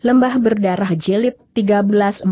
Lembah berdarah jilid 13.4.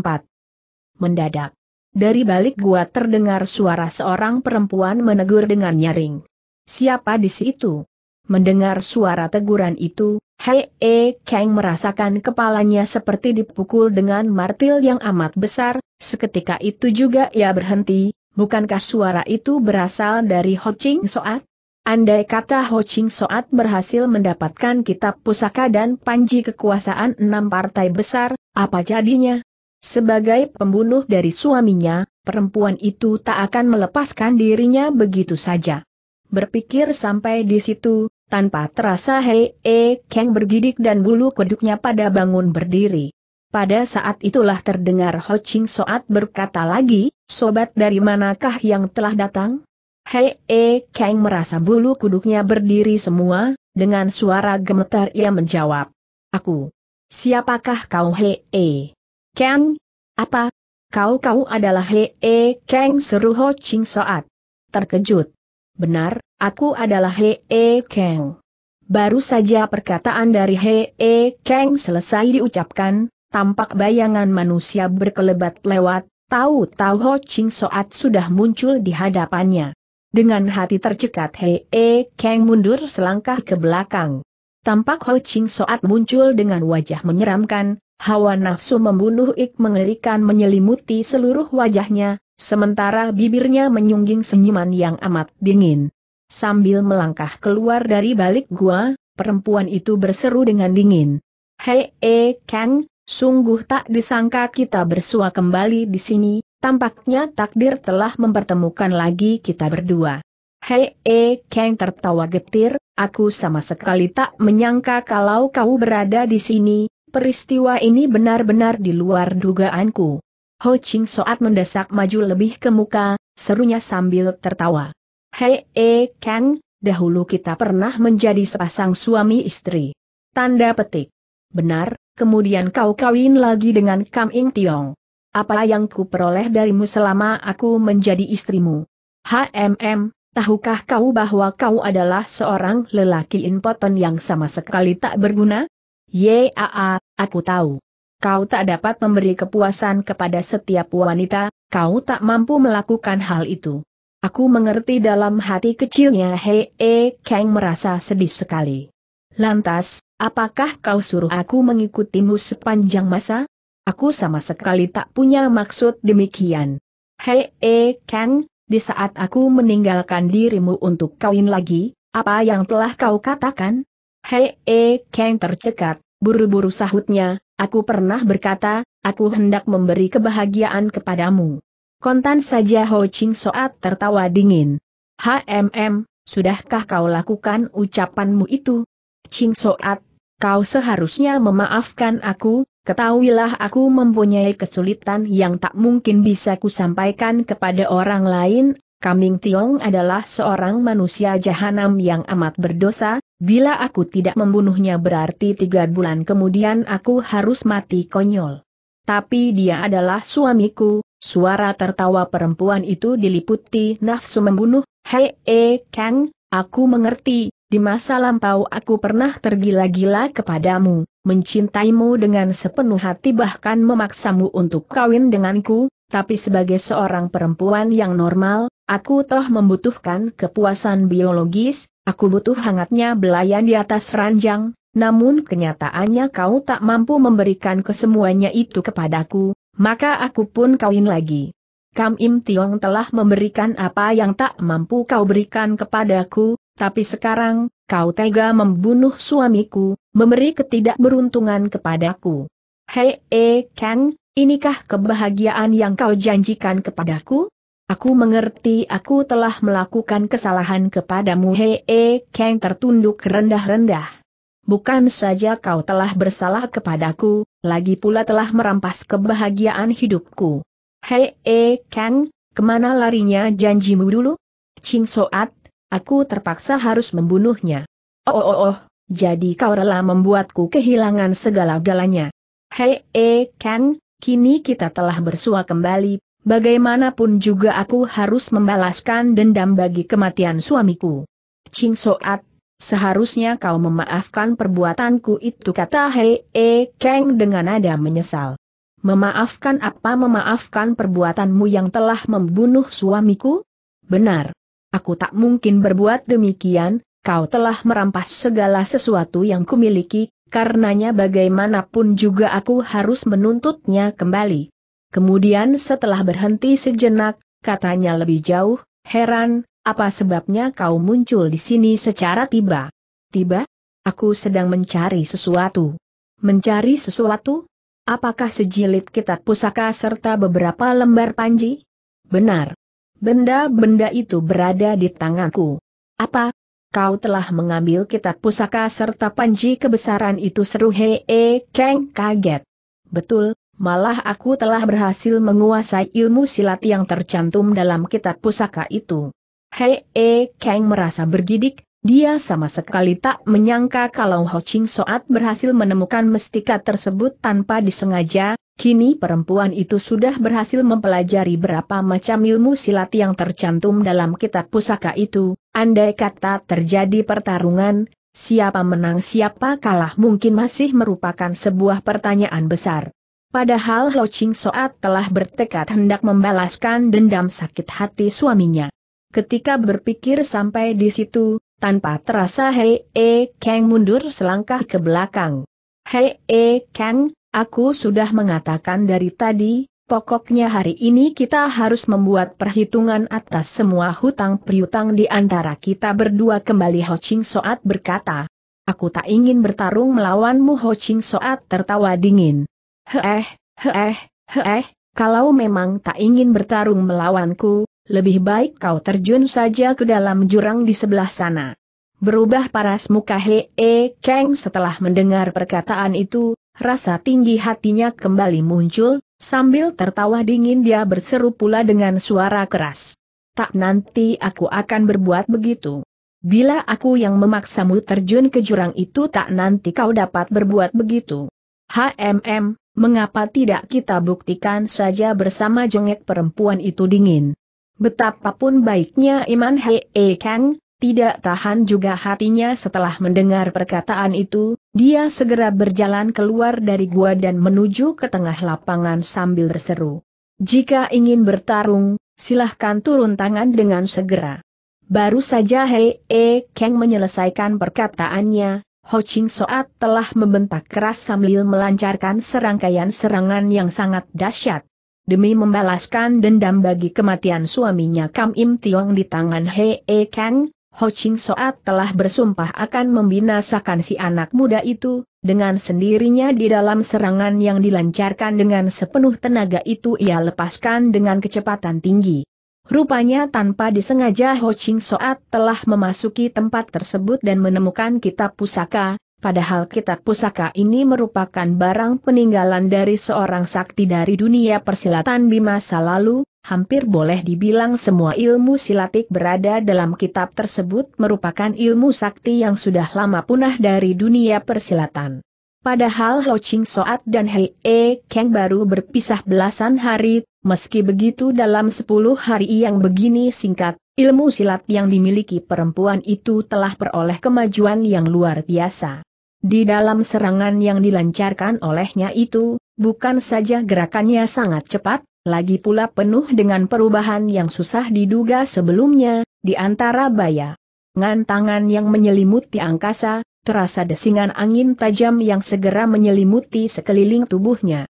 Mendadak. Dari balik gua terdengar suara seorang perempuan menegur dengan nyaring. Siapa di situ? Mendengar suara teguran itu, Hei E Kang merasakan kepalanya seperti dipukul dengan martil yang amat besar, seketika itu juga ia berhenti, bukankah suara itu berasal dari Ho Ching Soat? Andai kata Ho Ching Soat berhasil mendapatkan kitab pusaka dan panji kekuasaan enam partai besar, apa jadinya? Sebagai pembunuh dari suaminya, perempuan itu tak akan melepaskan dirinya begitu saja. Berpikir sampai di situ, tanpa terasa Hei E Kang bergidik dan bulu kuduknya pada bangun berdiri. Pada saat itulah terdengar Ho Ching Soat berkata lagi, Sobat dari manakah yang telah datang? Hei E Kang merasa bulu kuduknya berdiri semua, dengan suara gemetar ia menjawab. Aku. Siapakah kau Hei E? Kang? Apa? Kau-kau adalah Hei E Kang seru Ho Ching Soat. Terkejut. Benar, aku adalah Hei E Kang. Baru saja perkataan dari Hei E Kang selesai diucapkan, tampak bayangan manusia berkelebat lewat, tahu-tahu Ho Ching Soat sudah muncul di hadapannya. Dengan hati tercekat Hei E Kang mundur selangkah ke belakang. Tampak Ho Ching Soat muncul dengan wajah menyeramkan, hawa nafsu membunuh ik mengerikan menyelimuti seluruh wajahnya, sementara bibirnya menyungging senyuman yang amat dingin. Sambil melangkah keluar dari balik gua, perempuan itu berseru dengan dingin. Hei E Kang, sungguh tak disangka kita bersua kembali di sini, Tampaknya takdir telah mempertemukan lagi kita berdua. Hei, e, Kang tertawa getir, aku sama sekali tak menyangka kalau kau berada di sini, peristiwa ini benar-benar di luar dugaanku. Ho Ching Soat mendesak maju lebih ke muka, serunya sambil tertawa. Hei, e, Kang, dahulu kita pernah menjadi sepasang suami istri. Tanda petik. Benar, kemudian kau kawin lagi dengan Kam Ing Tiong. Apa yang kuperoleh darimu selama aku menjadi istrimu? HMM, tahukah kau bahwa kau adalah seorang lelaki impoten yang sama sekali tak berguna? Yaa, aku tahu. Kau tak dapat memberi kepuasan kepada setiap wanita, kau tak mampu melakukan hal itu. Aku mengerti dalam hati kecilnya Hee e, Kang merasa sedih sekali. Lantas, apakah kau suruh aku mengikutimu sepanjang masa? Aku sama sekali tak punya maksud demikian. Hei, eh, Kang, di saat aku meninggalkan dirimu untuk kawin lagi, apa yang telah kau katakan? Hei, eh, Kang tercekat, buru-buru sahutnya, aku pernah berkata, aku hendak memberi kebahagiaan kepadamu. Kontan saja Ho Ching Soat tertawa dingin. HMM, sudahkah kau lakukan ucapanmu itu? Ching Soat, kau seharusnya memaafkan aku, Ketahuilah aku mempunyai kesulitan yang tak mungkin bisa kusampaikan kepada orang lain, Kaming Tiong adalah seorang manusia jahanam yang amat berdosa, bila aku tidak membunuhnya berarti tiga bulan kemudian aku harus mati konyol. Tapi dia adalah suamiku, suara tertawa perempuan itu diliputi nafsu membunuh, Hei, eh, Kang, aku mengerti, di masa lampau aku pernah tergila-gila kepadamu, mencintaimu dengan sepenuh hati bahkan memaksamu untuk kawin denganku, tapi sebagai seorang perempuan yang normal, aku toh membutuhkan kepuasan biologis, aku butuh hangatnya belayan di atas ranjang, namun kenyataannya kau tak mampu memberikan kesemuanya itu kepadaku, maka aku pun kawin lagi. Kam Im Tiong telah memberikan apa yang tak mampu kau berikan kepadaku, tapi sekarang, kau tega membunuh suamiku, memberi ketidakberuntungan kepadaku. Hei, e, Kang, inikah kebahagiaan yang kau janjikan kepadaku? Aku mengerti aku telah melakukan kesalahan kepadamu Hei, e, Kang tertunduk rendah-rendah. Bukan saja kau telah bersalah kepadaku, lagi pula telah merampas kebahagiaan hidupku. Hei, e, Kang, kemana larinya janjimu dulu? Ching Soat, aku terpaksa harus membunuhnya. oh, oh, oh, oh jadi kau rela membuatku kehilangan segala-galanya. Hei, eh, Ken, kini kita telah bersua kembali, bagaimanapun juga aku harus membalaskan dendam bagi kematian suamiku. Ching Soat, seharusnya kau memaafkan perbuatanku itu kata Hei, eh, Kang dengan nada menyesal. Memaafkan apa memaafkan perbuatanmu yang telah membunuh suamiku? Benar. Aku tak mungkin berbuat demikian, kau telah merampas segala sesuatu yang kumiliki, karenanya bagaimanapun juga aku harus menuntutnya kembali. Kemudian setelah berhenti sejenak, katanya lebih jauh, heran, apa sebabnya kau muncul di sini secara tiba? Tiba? Aku sedang mencari sesuatu. Mencari sesuatu? Apakah sejilid kitab pusaka serta beberapa lembar panji? Benar. Benda-benda itu berada di tanganku. Apa, kau telah mengambil kitab pusaka serta panji kebesaran itu seru Hee -he e, keng kaget. Betul, malah aku telah berhasil menguasai ilmu silat yang tercantum dalam kitab pusaka itu. Hee -he e, keng merasa bergidik, dia sama sekali tak menyangka kalau Ho Ching Soat berhasil menemukan mestika tersebut tanpa disengaja, Kini perempuan itu sudah berhasil mempelajari berapa macam ilmu silat yang tercantum dalam kitab pusaka itu, andai kata terjadi pertarungan, siapa menang siapa kalah mungkin masih merupakan sebuah pertanyaan besar. Padahal Lo Ching Soat telah bertekad hendak membalaskan dendam sakit hati suaminya. Ketika berpikir sampai di situ, tanpa terasa Hei E Kang mundur selangkah ke belakang. Hei E Kang, Aku sudah mengatakan dari tadi, pokoknya hari ini kita harus membuat perhitungan atas semua hutang priutang di antara kita berdua kembali Ho Ching Soat berkata. Aku tak ingin bertarung melawanmu Ho Ching Soat tertawa dingin. Heeh, heeh, heeh, kalau memang tak ingin bertarung melawanku, lebih baik kau terjun saja ke dalam jurang di sebelah sana. Berubah paras muka Hee Kang setelah mendengar perkataan itu, rasa tinggi hatinya kembali muncul, sambil tertawa dingin dia berseru pula dengan suara keras. Tak nanti aku akan berbuat begitu. Bila aku yang memaksamu terjun ke jurang itu tak nanti kau dapat berbuat begitu. HMM, mengapa tidak kita buktikan saja bersama jengek perempuan itu dingin. Betapapun baiknya Iman Hei e Kang, tidak tahan juga hatinya setelah mendengar perkataan itu, dia segera berjalan keluar dari gua dan menuju ke tengah lapangan sambil berseru. Jika ingin bertarung, silahkan turun tangan dengan segera. Baru saja Hei E Kang menyelesaikan perkataannya, Ho Ching Soat telah membentak keras sambil melancarkan serangkaian serangan yang sangat dahsyat. Demi membalaskan dendam bagi kematian suaminya Kam Im Tiong di tangan Hei E Kang, Ho Ching Soat telah bersumpah akan membinasakan si anak muda itu, dengan sendirinya di dalam serangan yang dilancarkan dengan sepenuh tenaga itu ia lepaskan dengan kecepatan tinggi. Rupanya tanpa disengaja Ho Ching Soat telah memasuki tempat tersebut dan menemukan kitab pusaka, padahal kitab pusaka ini merupakan barang peninggalan dari seorang sakti dari dunia persilatan di masa lalu, Hampir boleh dibilang semua ilmu silatik berada dalam kitab tersebut merupakan ilmu sakti yang sudah lama punah dari dunia persilatan. Padahal Ho Ching Soat dan Hei E Kang baru berpisah belasan hari, meski begitu dalam sepuluh hari yang begini singkat, ilmu silat yang dimiliki perempuan itu telah peroleh kemajuan yang luar biasa. Di dalam serangan yang dilancarkan olehnya itu, bukan saja gerakannya sangat cepat, lagi pula penuh dengan perubahan yang susah diduga sebelumnya, di antara baya. Ngan tangan yang menyelimuti angkasa, terasa desingan angin tajam yang segera menyelimuti sekeliling tubuhnya.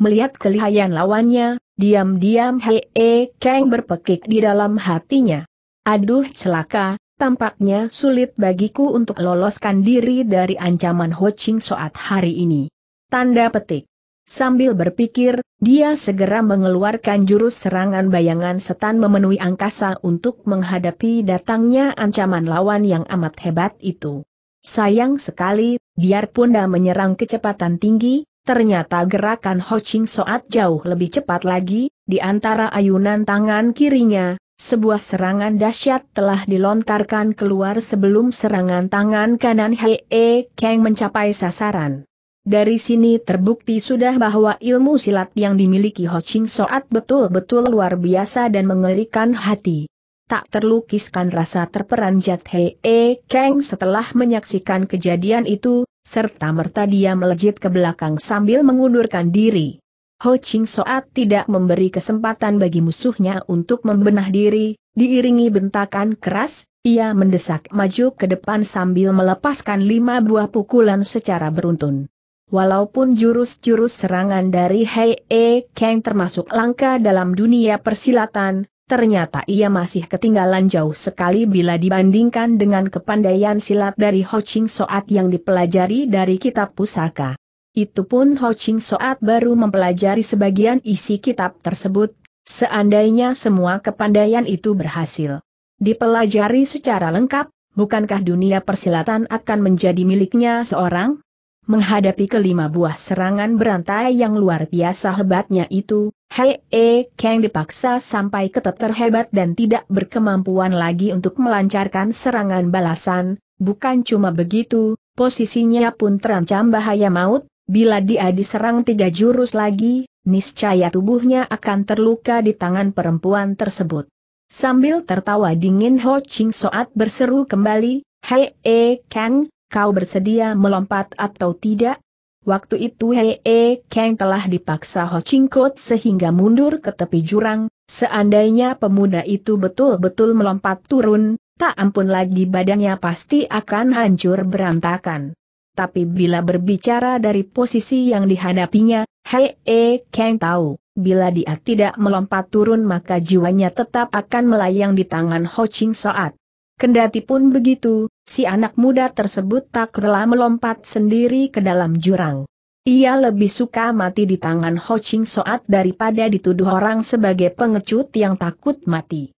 Melihat kelihayan lawannya, diam-diam Hee Kang berpekik di dalam hatinya. Aduh celaka, tampaknya sulit bagiku untuk loloskan diri dari ancaman Ho Ching Soat hari ini. Tanda petik. Sambil berpikir, dia segera mengeluarkan jurus serangan bayangan setan memenuhi angkasa untuk menghadapi datangnya ancaman lawan yang amat hebat itu. Sayang sekali, biarpun dia menyerang kecepatan tinggi, ternyata gerakan Ho Ching Soat jauh lebih cepat lagi, di antara ayunan tangan kirinya, sebuah serangan dahsyat telah dilontarkan keluar sebelum serangan tangan kanan Hei -e Kang mencapai sasaran. Dari sini terbukti sudah bahwa ilmu silat yang dimiliki Ho Ching Soat betul-betul luar biasa dan mengerikan hati. Tak terlukiskan rasa terperanjat Hei e Kang setelah menyaksikan kejadian itu, serta merta dia melejit ke belakang sambil mengundurkan diri. Ho Ching Soat tidak memberi kesempatan bagi musuhnya untuk membenah diri, diiringi bentakan keras, ia mendesak maju ke depan sambil melepaskan lima buah pukulan secara beruntun. Walaupun jurus-jurus serangan dari Hei E Kang termasuk langka dalam dunia persilatan, ternyata ia masih ketinggalan jauh sekali bila dibandingkan dengan kepandaian silat dari Ho Ching Soat yang dipelajari dari kitab pusaka. Itu pun Ho Ching Soat baru mempelajari sebagian isi kitab tersebut, seandainya semua kepandaian itu berhasil dipelajari secara lengkap, bukankah dunia persilatan akan menjadi miliknya seorang? Menghadapi kelima buah serangan berantai yang luar biasa hebatnya itu, Hei E Kang dipaksa sampai keteter hebat dan tidak berkemampuan lagi untuk melancarkan serangan balasan, bukan cuma begitu, posisinya pun terancam bahaya maut, bila dia diserang tiga jurus lagi, niscaya tubuhnya akan terluka di tangan perempuan tersebut. Sambil tertawa dingin Ho Ching Soat berseru kembali, Hei E Kang, kau bersedia melompat atau tidak? Waktu itu Hei -he Kang telah dipaksa Ho Ching Kut sehingga mundur ke tepi jurang, seandainya pemuda itu betul-betul melompat turun, tak ampun lagi badannya pasti akan hancur berantakan. Tapi bila berbicara dari posisi yang dihadapinya, Hei -he Kang tahu, bila dia tidak melompat turun maka jiwanya tetap akan melayang di tangan Ho Ching Soat. Kendati pun begitu, si anak muda tersebut tak rela melompat sendiri ke dalam jurang. Ia lebih suka mati di tangan Ho Ching Soat daripada dituduh orang sebagai pengecut yang takut mati.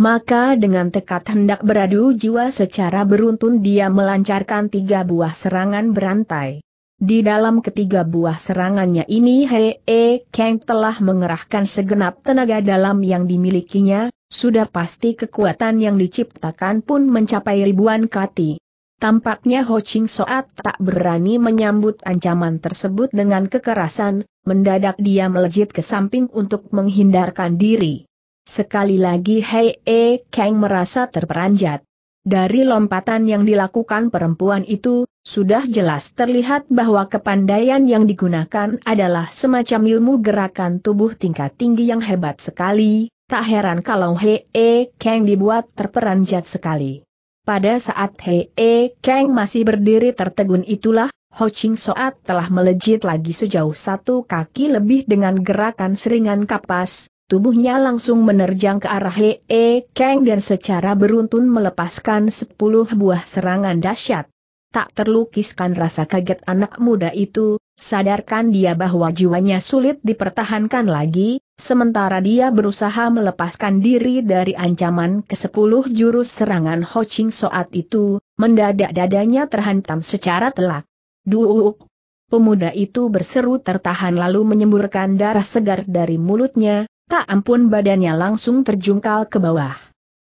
Maka dengan tekad hendak beradu jiwa secara beruntun dia melancarkan tiga buah serangan berantai. Di dalam ketiga buah serangannya ini Hee Kang telah mengerahkan segenap tenaga dalam yang dimilikinya, sudah pasti kekuatan yang diciptakan pun mencapai ribuan kati. Tampaknya Ho Ching Soat tak berani menyambut ancaman tersebut dengan kekerasan, mendadak dia melejit ke samping untuk menghindarkan diri. Sekali lagi Hei E Kang merasa terperanjat. Dari lompatan yang dilakukan perempuan itu, sudah jelas terlihat bahwa kepandaian yang digunakan adalah semacam ilmu gerakan tubuh tingkat tinggi yang hebat sekali, Tak heran kalau Hee Kang dibuat terperanjat sekali. Pada saat Hee Kang masih berdiri tertegun itulah, Ho Ching Soat telah melejit lagi sejauh satu kaki lebih dengan gerakan seringan kapas, tubuhnya langsung menerjang ke arah Hee Kang dan secara beruntun melepaskan sepuluh buah serangan dahsyat. Tak terlukiskan rasa kaget anak muda itu, sadarkan dia bahwa jiwanya sulit dipertahankan lagi, Sementara dia berusaha melepaskan diri dari ancaman ke-10 jurus serangan Ho Ching saat itu, mendadak dadanya terhantam secara telak. Duuk! Pemuda itu berseru tertahan lalu menyemburkan darah segar dari mulutnya, tak ampun badannya langsung terjungkal ke bawah.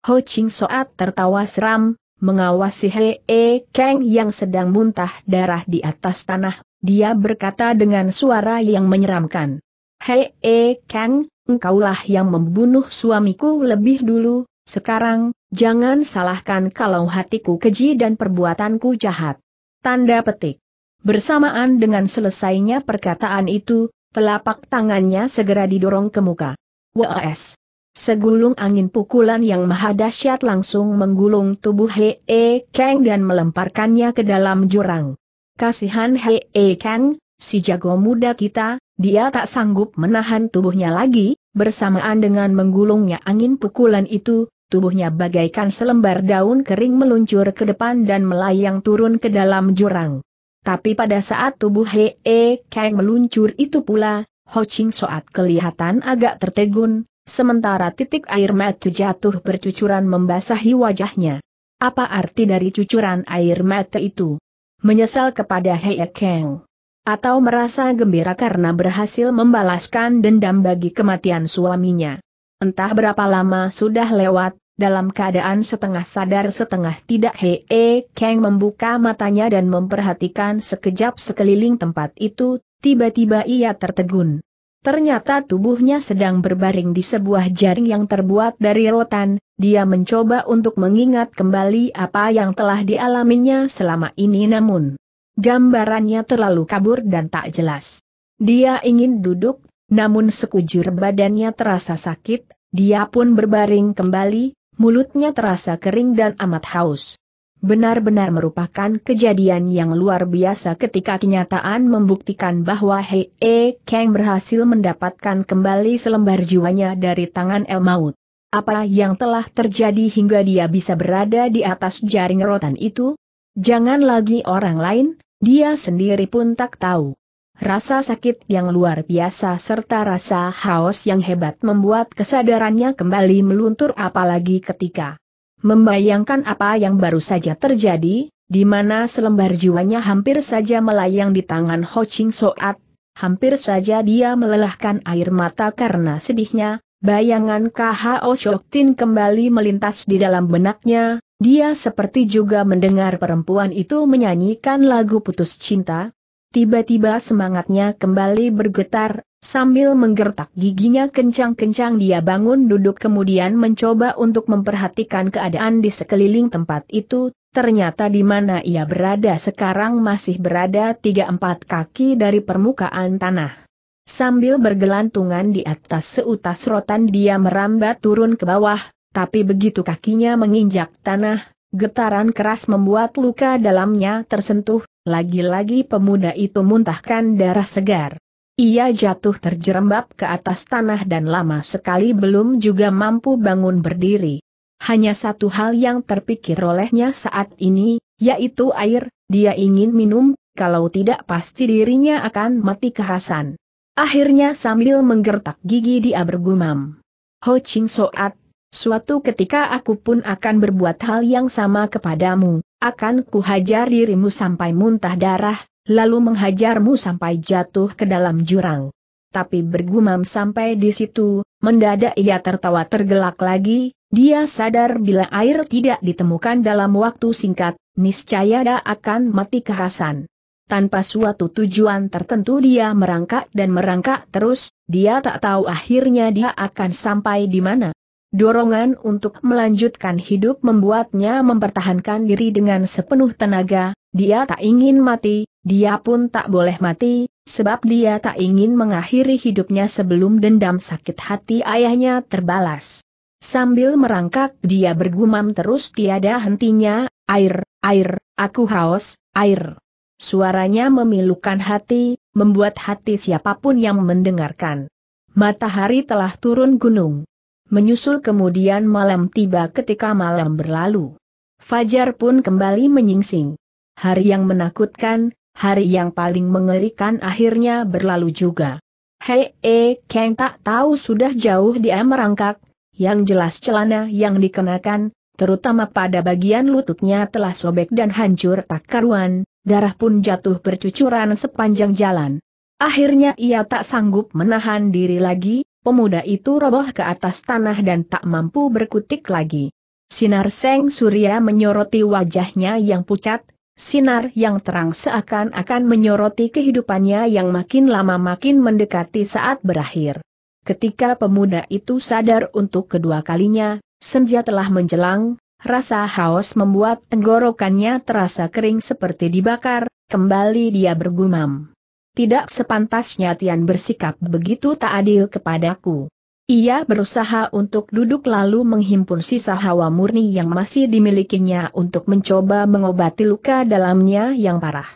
Ho Ching Soat tertawa seram, mengawasi He E Kang yang sedang muntah darah di atas tanah, dia berkata dengan suara yang menyeramkan. Hei, eh, Kang, engkaulah yang membunuh suamiku lebih dulu, sekarang, jangan salahkan kalau hatiku keji dan perbuatanku jahat. Tanda petik. Bersamaan dengan selesainya perkataan itu, telapak tangannya segera didorong ke muka. WS. Segulung angin pukulan yang maha dahsyat langsung menggulung tubuh Hei E Kang dan melemparkannya ke dalam jurang. Kasihan Hei E Kang, si jago muda kita, dia tak sanggup menahan tubuhnya lagi, bersamaan dengan menggulungnya angin pukulan itu, tubuhnya bagaikan selembar daun kering meluncur ke depan dan melayang turun ke dalam jurang. Tapi pada saat tubuh Hee E Kang meluncur itu pula, Ho Ching Soat kelihatan agak tertegun, sementara titik air mata jatuh bercucuran membasahi wajahnya. Apa arti dari cucuran air mata itu? Menyesal kepada E Kang. Atau merasa gembira karena berhasil membalaskan dendam bagi kematian suaminya. Entah berapa lama sudah lewat, dalam keadaan setengah sadar setengah tidak Hee -he, e, Kang membuka matanya dan memperhatikan sekejap sekeliling tempat itu, tiba-tiba ia tertegun. Ternyata tubuhnya sedang berbaring di sebuah jaring yang terbuat dari rotan, dia mencoba untuk mengingat kembali apa yang telah dialaminya selama ini namun Gambarannya terlalu kabur dan tak jelas. Dia ingin duduk, namun sekujur badannya terasa sakit, dia pun berbaring kembali, mulutnya terasa kering dan amat haus. Benar-benar merupakan kejadian yang luar biasa ketika kenyataan membuktikan bahwa Hei e Kang berhasil mendapatkan kembali selembar jiwanya dari tangan El Maut apa yang telah terjadi hingga dia bisa berada di atas jaring rotan itu? Jangan lagi orang lain, dia sendiri pun tak tahu. Rasa sakit yang luar biasa serta rasa haus yang hebat membuat kesadarannya kembali meluntur apalagi ketika membayangkan apa yang baru saja terjadi, di mana selembar jiwanya hampir saja melayang di tangan Ho Ching Soat, hampir saja dia melelahkan air mata karena sedihnya, bayangan KHO Shoktin kembali melintas di dalam benaknya, dia seperti juga mendengar perempuan itu menyanyikan lagu putus cinta. Tiba-tiba semangatnya kembali bergetar, sambil menggertak giginya kencang-kencang dia bangun duduk kemudian mencoba untuk memperhatikan keadaan di sekeliling tempat itu, ternyata di mana ia berada sekarang masih berada 3-4 kaki dari permukaan tanah. Sambil bergelantungan di atas seutas rotan dia merambat turun ke bawah, tapi begitu kakinya menginjak tanah, getaran keras membuat luka dalamnya tersentuh, lagi-lagi pemuda itu muntahkan darah segar. Ia jatuh terjerembab ke atas tanah dan lama sekali belum juga mampu bangun berdiri. Hanya satu hal yang terpikir olehnya saat ini, yaitu air, dia ingin minum, kalau tidak pasti dirinya akan mati kehausan. Akhirnya sambil menggertak gigi dia bergumam. Ho Ching Soat, Suatu ketika aku pun akan berbuat hal yang sama kepadamu, akan kuhajar dirimu sampai muntah darah, lalu menghajarmu sampai jatuh ke dalam jurang. Tapi bergumam sampai di situ, mendadak ia tertawa tergelak lagi, dia sadar bila air tidak ditemukan dalam waktu singkat, niscaya dia akan mati kerasan. Tanpa suatu tujuan tertentu dia merangkak dan merangkak terus, dia tak tahu akhirnya dia akan sampai di mana. Dorongan untuk melanjutkan hidup membuatnya mempertahankan diri dengan sepenuh tenaga, dia tak ingin mati, dia pun tak boleh mati, sebab dia tak ingin mengakhiri hidupnya sebelum dendam sakit hati ayahnya terbalas. Sambil merangkak dia bergumam terus tiada hentinya, air, air, aku haus, air. Suaranya memilukan hati, membuat hati siapapun yang mendengarkan. Matahari telah turun gunung. Menyusul kemudian malam tiba ketika malam berlalu. Fajar pun kembali menyingsing. Hari yang menakutkan, hari yang paling mengerikan akhirnya berlalu juga. Hei, -he, eh, Kang tak tahu sudah jauh dia merangkak, yang jelas celana yang dikenakan, terutama pada bagian lututnya telah sobek dan hancur tak karuan, darah pun jatuh bercucuran sepanjang jalan. Akhirnya ia tak sanggup menahan diri lagi, pemuda itu roboh ke atas tanah dan tak mampu berkutik lagi. Sinar Seng Surya menyoroti wajahnya yang pucat, sinar yang terang seakan-akan menyoroti kehidupannya yang makin lama makin mendekati saat berakhir. Ketika pemuda itu sadar untuk kedua kalinya, senja telah menjelang, rasa haus membuat tenggorokannya terasa kering seperti dibakar, kembali dia bergumam. Tidak sepantasnya Tian bersikap begitu tak adil kepadaku. Ia berusaha untuk duduk lalu menghimpun sisa hawa murni yang masih dimilikinya untuk mencoba mengobati luka dalamnya yang parah.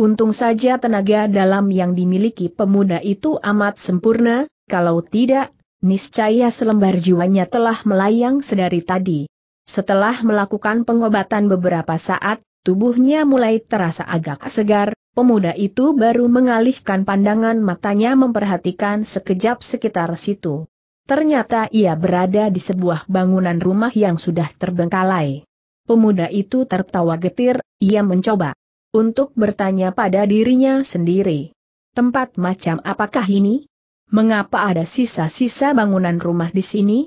Untung saja tenaga dalam yang dimiliki pemuda itu amat sempurna, kalau tidak, niscaya selembar jiwanya telah melayang sedari tadi. Setelah melakukan pengobatan beberapa saat, tubuhnya mulai terasa agak segar, Pemuda itu baru mengalihkan pandangan matanya memperhatikan sekejap sekitar situ. Ternyata ia berada di sebuah bangunan rumah yang sudah terbengkalai. Pemuda itu tertawa getir, ia mencoba untuk bertanya pada dirinya sendiri. Tempat macam apakah ini? Mengapa ada sisa-sisa bangunan rumah di sini?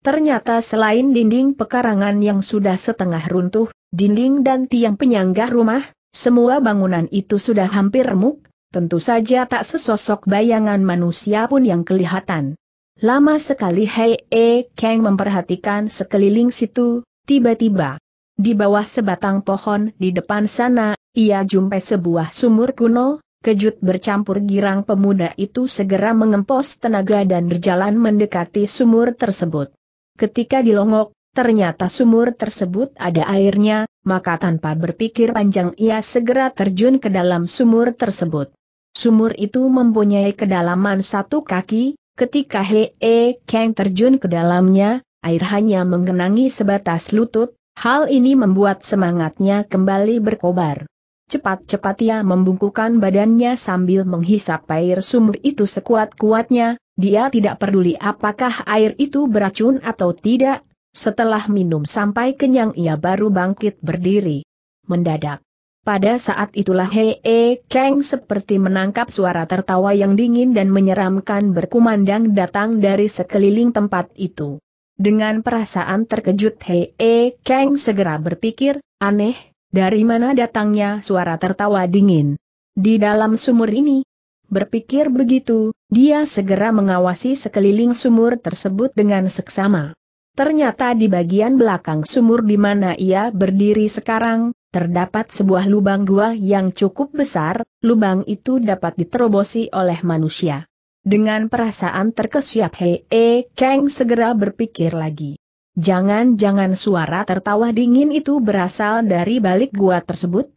Ternyata selain dinding pekarangan yang sudah setengah runtuh, dinding dan tiang penyangga rumah, semua bangunan itu sudah hampir remuk, tentu saja tak sesosok bayangan manusia pun yang kelihatan. Lama sekali Hei E Kang memperhatikan sekeliling situ, tiba-tiba. Di bawah sebatang pohon di depan sana, ia jumpai sebuah sumur kuno, kejut bercampur girang pemuda itu segera mengempos tenaga dan berjalan mendekati sumur tersebut. Ketika dilongok, Ternyata sumur tersebut ada airnya, maka tanpa berpikir panjang ia segera terjun ke dalam sumur tersebut. Sumur itu mempunyai kedalaman satu kaki, ketika Hee E Kang terjun ke dalamnya, air hanya mengenangi sebatas lutut, hal ini membuat semangatnya kembali berkobar. Cepat-cepat ia membungkukan badannya sambil menghisap air sumur itu sekuat-kuatnya, dia tidak peduli apakah air itu beracun atau tidak, setelah minum sampai kenyang ia baru bangkit berdiri. Mendadak. Pada saat itulah Hei -e Kang seperti menangkap suara tertawa yang dingin dan menyeramkan berkumandang datang dari sekeliling tempat itu. Dengan perasaan terkejut Hei -e Kang segera berpikir, aneh, dari mana datangnya suara tertawa dingin? Di dalam sumur ini, Berpikir begitu, dia segera mengawasi sekeliling sumur tersebut dengan seksama. Ternyata di bagian belakang sumur di mana ia berdiri sekarang, terdapat sebuah lubang gua yang cukup besar, lubang itu dapat diterobosi oleh manusia. Dengan perasaan terkesiap Hei -e, Kang segera berpikir lagi. Jangan-jangan suara tertawa dingin itu berasal dari balik gua tersebut?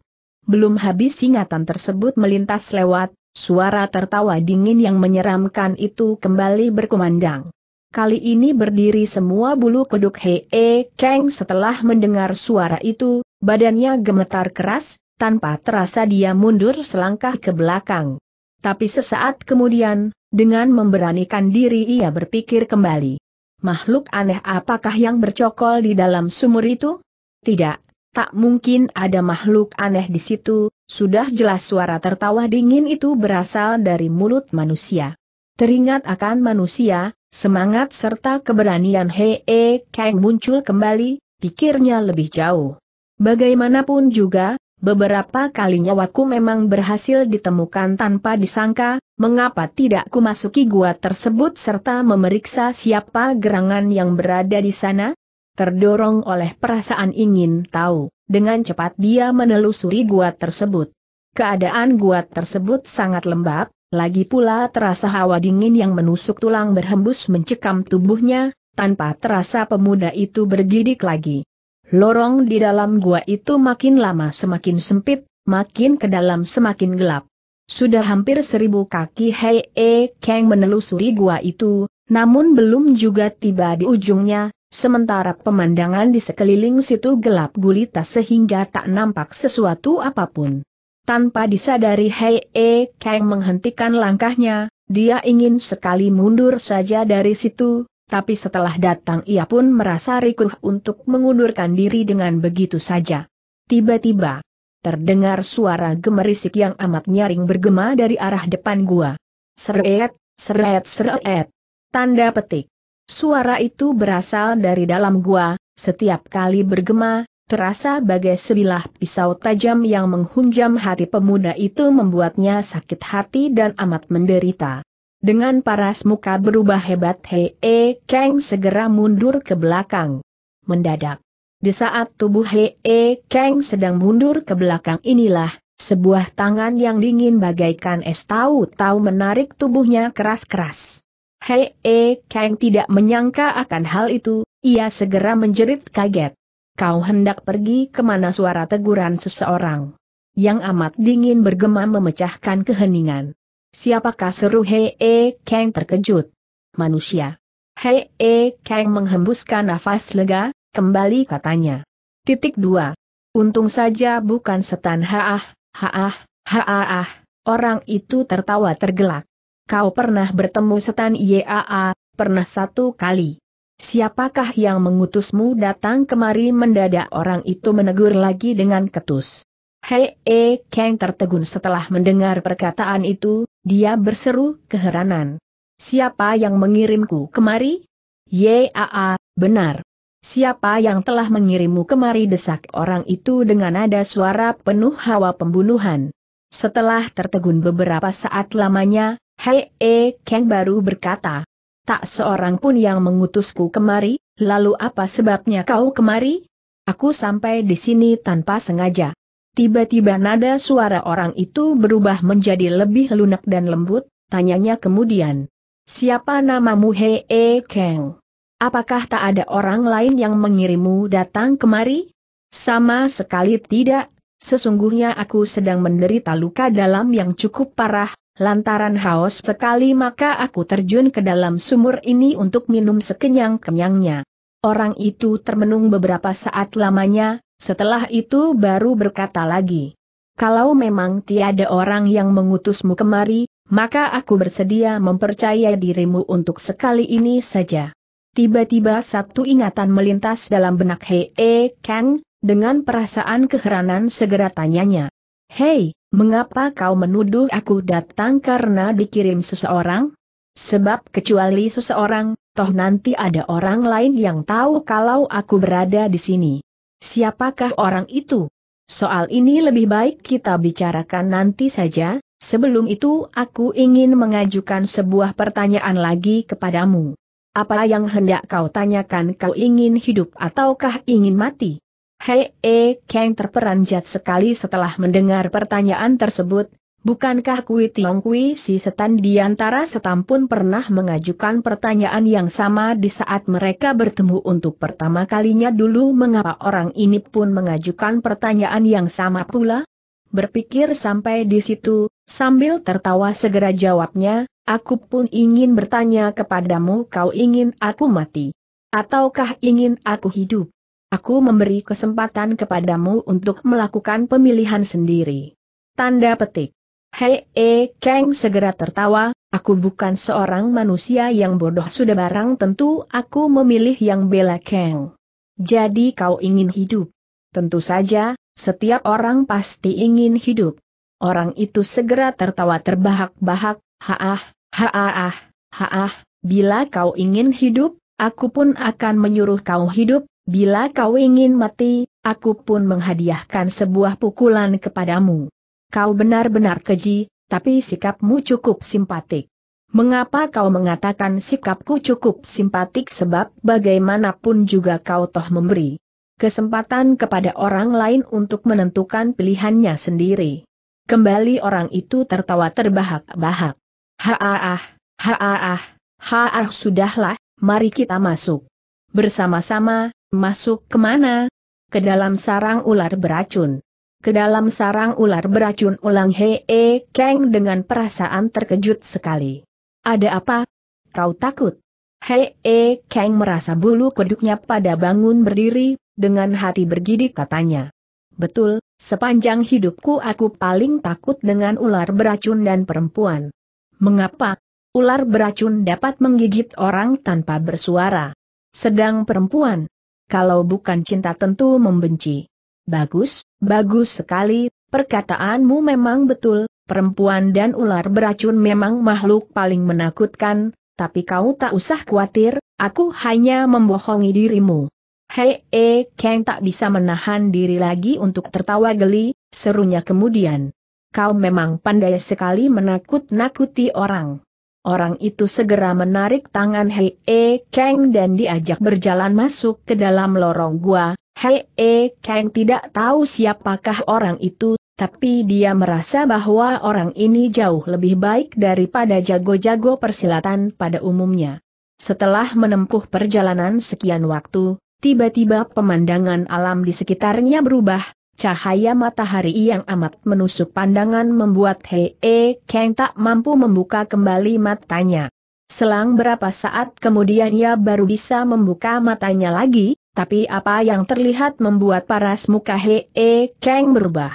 Belum habis ingatan tersebut melintas lewat, suara tertawa dingin yang menyeramkan itu kembali berkumandang. Kali ini berdiri semua bulu kuduk Hee eh, keng setelah mendengar suara itu, badannya gemetar keras, tanpa terasa dia mundur selangkah ke belakang. Tapi sesaat kemudian, dengan memberanikan diri ia berpikir kembali. Makhluk aneh apakah yang bercokol di dalam sumur itu? Tidak, tak mungkin ada makhluk aneh di situ, sudah jelas suara tertawa dingin itu berasal dari mulut manusia. Teringat akan manusia, Semangat serta keberanian Hee Kang muncul kembali, pikirnya lebih jauh. Bagaimanapun juga, beberapa kali nyawaku memang berhasil ditemukan tanpa disangka, mengapa tidak ku masuki gua tersebut serta memeriksa siapa gerangan yang berada di sana? Terdorong oleh perasaan ingin tahu, dengan cepat dia menelusuri gua tersebut. Keadaan gua tersebut sangat lembab, lagi pula terasa hawa dingin yang menusuk tulang berhembus mencekam tubuhnya, tanpa terasa pemuda itu bergidik lagi. Lorong di dalam gua itu makin lama semakin sempit, makin ke dalam semakin gelap. Sudah hampir seribu kaki Hei E Kang menelusuri gua itu, namun belum juga tiba di ujungnya, sementara pemandangan di sekeliling situ gelap gulita sehingga tak nampak sesuatu apapun. Tanpa disadari Hei E Kang menghentikan langkahnya, dia ingin sekali mundur saja dari situ, tapi setelah datang ia pun merasa rikuh untuk mengundurkan diri dengan begitu saja. Tiba-tiba, terdengar suara gemerisik yang amat nyaring bergema dari arah depan gua. Seret, seret, seret. Tanda petik. Suara itu berasal dari dalam gua, setiap kali bergema, Terasa bagai sebilah pisau tajam yang menghunjam hati pemuda itu membuatnya sakit hati dan amat menderita. Dengan paras muka berubah hebat Hee Kang segera mundur ke belakang. Mendadak. Di saat tubuh Hee Kang sedang mundur ke belakang inilah, sebuah tangan yang dingin bagaikan es tahu-tahu menarik tubuhnya keras-keras. Hei Hee Kang tidak menyangka akan hal itu, ia segera menjerit kaget. Kau hendak pergi kemana suara teguran seseorang. Yang amat dingin bergema memecahkan keheningan. Siapakah seru Hee E Kang terkejut? Manusia. Hee E Kang menghembuskan nafas lega, kembali katanya. Titik dua. Untung saja bukan setan haah, haah, haah, ah. orang itu tertawa tergelak. Kau pernah bertemu setan Yaa, pernah satu kali. Siapakah yang mengutusmu datang kemari mendadak orang itu menegur lagi dengan ketus. Hei E Kang tertegun setelah mendengar perkataan itu, dia berseru keheranan. Siapa yang mengirimku kemari? Yaa, benar. Siapa yang telah mengirimmu kemari desak orang itu dengan nada suara penuh hawa pembunuhan. Setelah tertegun beberapa saat lamanya, Hei E Kang baru berkata, tak seorang pun yang mengutusku kemari, lalu apa sebabnya kau kemari? Aku sampai di sini tanpa sengaja. Tiba-tiba nada suara orang itu berubah menjadi lebih lunak dan lembut, tanyanya kemudian. Siapa namamu Hee Kang? Apakah tak ada orang lain yang mengirimu datang kemari? Sama sekali tidak, sesungguhnya aku sedang menderita luka dalam yang cukup parah, Lantaran haus sekali maka aku terjun ke dalam sumur ini untuk minum sekenyang-kenyangnya. Orang itu termenung beberapa saat lamanya, setelah itu baru berkata lagi. Kalau memang tiada orang yang mengutusmu kemari, maka aku bersedia mempercaya dirimu untuk sekali ini saja. Tiba-tiba satu ingatan melintas dalam benak Hei -e Kang, dengan perasaan keheranan segera tanyanya. Hei, Mengapa kau menuduh aku datang karena dikirim seseorang? Sebab kecuali seseorang, toh nanti ada orang lain yang tahu kalau aku berada di sini. Siapakah orang itu? Soal ini lebih baik kita bicarakan nanti saja, sebelum itu aku ingin mengajukan sebuah pertanyaan lagi kepadamu. Apa yang hendak kau tanyakan kau ingin hidup ataukah ingin mati? Hei E Kang terperanjat sekali setelah mendengar pertanyaan tersebut, bukankah Kui Tiong Kui si setan di antara setan pun pernah mengajukan pertanyaan yang sama di saat mereka bertemu untuk pertama kalinya dulu mengapa orang ini pun mengajukan pertanyaan yang sama pula? Berpikir sampai di situ, sambil tertawa segera jawabnya, aku pun ingin bertanya kepadamu kau ingin aku mati? Ataukah ingin aku hidup? aku memberi kesempatan kepadamu untuk melakukan pemilihan sendiri. Tanda petik. Hei, e, Kang segera tertawa, aku bukan seorang manusia yang bodoh sudah barang tentu aku memilih yang bela Kang. Jadi kau ingin hidup. Tentu saja, setiap orang pasti ingin hidup. Orang itu segera tertawa terbahak-bahak, haah, haah, haah, bila kau ingin hidup, aku pun akan menyuruh kau hidup, Bila kau ingin mati, aku pun menghadiahkan sebuah pukulan kepadamu. Kau benar-benar keji, tapi sikapmu cukup simpatik. Mengapa kau mengatakan sikapku cukup simpatik sebab bagaimanapun juga kau toh memberi kesempatan kepada orang lain untuk menentukan pilihannya sendiri. Kembali orang itu tertawa terbahak-bahak. Haah, haah, haah sudahlah, mari kita masuk. Bersama-sama, Masuk kemana? Ke dalam sarang ular beracun. Ke dalam sarang ular beracun ulang Hee Kang dengan perasaan terkejut sekali. Ada apa? Kau takut? Hee Kang merasa bulu kuduknya pada bangun berdiri, dengan hati bergidik katanya. Betul, sepanjang hidupku aku paling takut dengan ular beracun dan perempuan. Mengapa? Ular beracun dapat menggigit orang tanpa bersuara. Sedang perempuan, kalau bukan cinta tentu membenci. Bagus, bagus sekali, perkataanmu memang betul, perempuan dan ular beracun memang makhluk paling menakutkan, tapi kau tak usah khawatir, aku hanya membohongi dirimu. Hei, eh, Kang tak bisa menahan diri lagi untuk tertawa geli, serunya kemudian. Kau memang pandai sekali menakut-nakuti orang. Orang itu segera menarik tangan Hei E Kang dan diajak berjalan masuk ke dalam lorong gua. Hei E Kang tidak tahu siapakah orang itu, tapi dia merasa bahwa orang ini jauh lebih baik daripada jago-jago persilatan pada umumnya. Setelah menempuh perjalanan sekian waktu, tiba-tiba pemandangan alam di sekitarnya berubah, Cahaya matahari yang amat menusuk pandangan membuat Hei e Kang tak mampu membuka kembali matanya. Selang berapa saat kemudian ia baru bisa membuka matanya lagi, tapi apa yang terlihat membuat paras muka Hei e Kang berubah.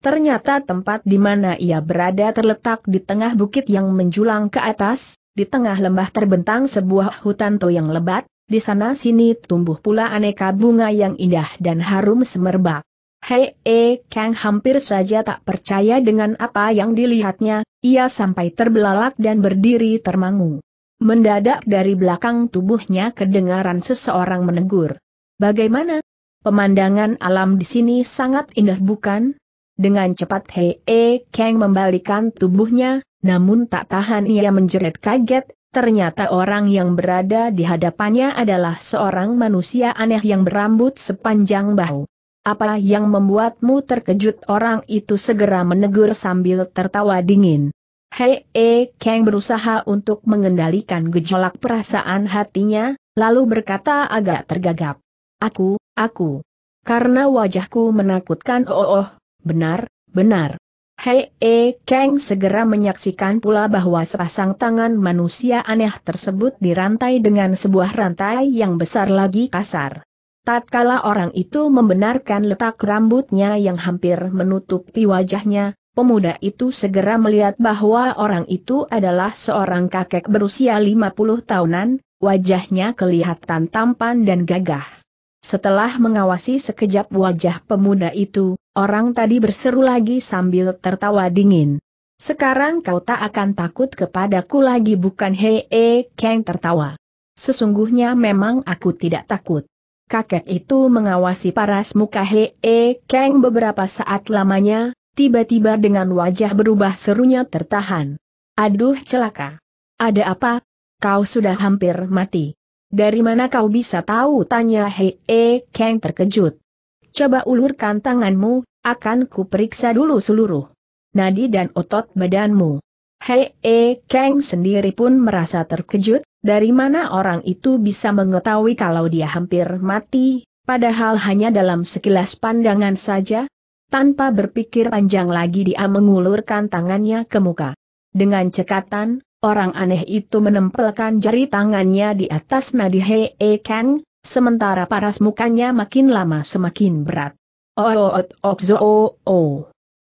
Ternyata tempat di mana ia berada terletak di tengah bukit yang menjulang ke atas, di tengah lembah terbentang sebuah hutan yang lebat, di sana sini tumbuh pula aneka bunga yang indah dan harum semerbak. Hei E Kang hampir saja tak percaya dengan apa yang dilihatnya, ia sampai terbelalak dan berdiri termangu. Mendadak dari belakang tubuhnya kedengaran seseorang menegur. Bagaimana? Pemandangan alam di sini sangat indah bukan? Dengan cepat Hei E Kang membalikan tubuhnya, namun tak tahan ia menjerit kaget, Ternyata orang yang berada di hadapannya adalah seorang manusia aneh yang berambut sepanjang bahu. Apa yang membuatmu terkejut orang itu segera menegur sambil tertawa dingin. Hei E Kang berusaha untuk mengendalikan gejolak perasaan hatinya, lalu berkata agak tergagap. Aku, aku. Karena wajahku menakutkan oh oh, benar, benar. Hei E Kang segera menyaksikan pula bahwa sepasang tangan manusia aneh tersebut dirantai dengan sebuah rantai yang besar lagi kasar. Tatkala orang itu membenarkan letak rambutnya yang hampir menutupi wajahnya, pemuda itu segera melihat bahwa orang itu adalah seorang kakek berusia 50 tahunan, wajahnya kelihatan tampan dan gagah. Setelah mengawasi sekejap wajah pemuda itu, orang tadi berseru lagi sambil tertawa dingin. Sekarang kau tak akan takut kepadaku lagi bukan hee -he, Kang tertawa. Sesungguhnya memang aku tidak takut kakek itu mengawasi paras muka He E Kang beberapa saat lamanya, tiba-tiba dengan wajah berubah serunya tertahan. Aduh celaka. Ada apa? Kau sudah hampir mati. Dari mana kau bisa tahu? Tanya He E Kang terkejut. Coba ulurkan tanganmu, akan kuperiksa dulu seluruh nadi dan otot badanmu. Hei, E Kang sendiri pun merasa terkejut, dari mana orang itu bisa mengetahui kalau dia hampir mati, padahal hanya dalam sekilas pandangan saja? Tanpa berpikir panjang lagi dia mengulurkan tangannya ke muka. Dengan cekatan, orang aneh itu menempelkan jari tangannya di atas nadi Hei -e Kang, sementara paras mukanya makin lama semakin berat. oh, oh, oh, oh. oh, oh.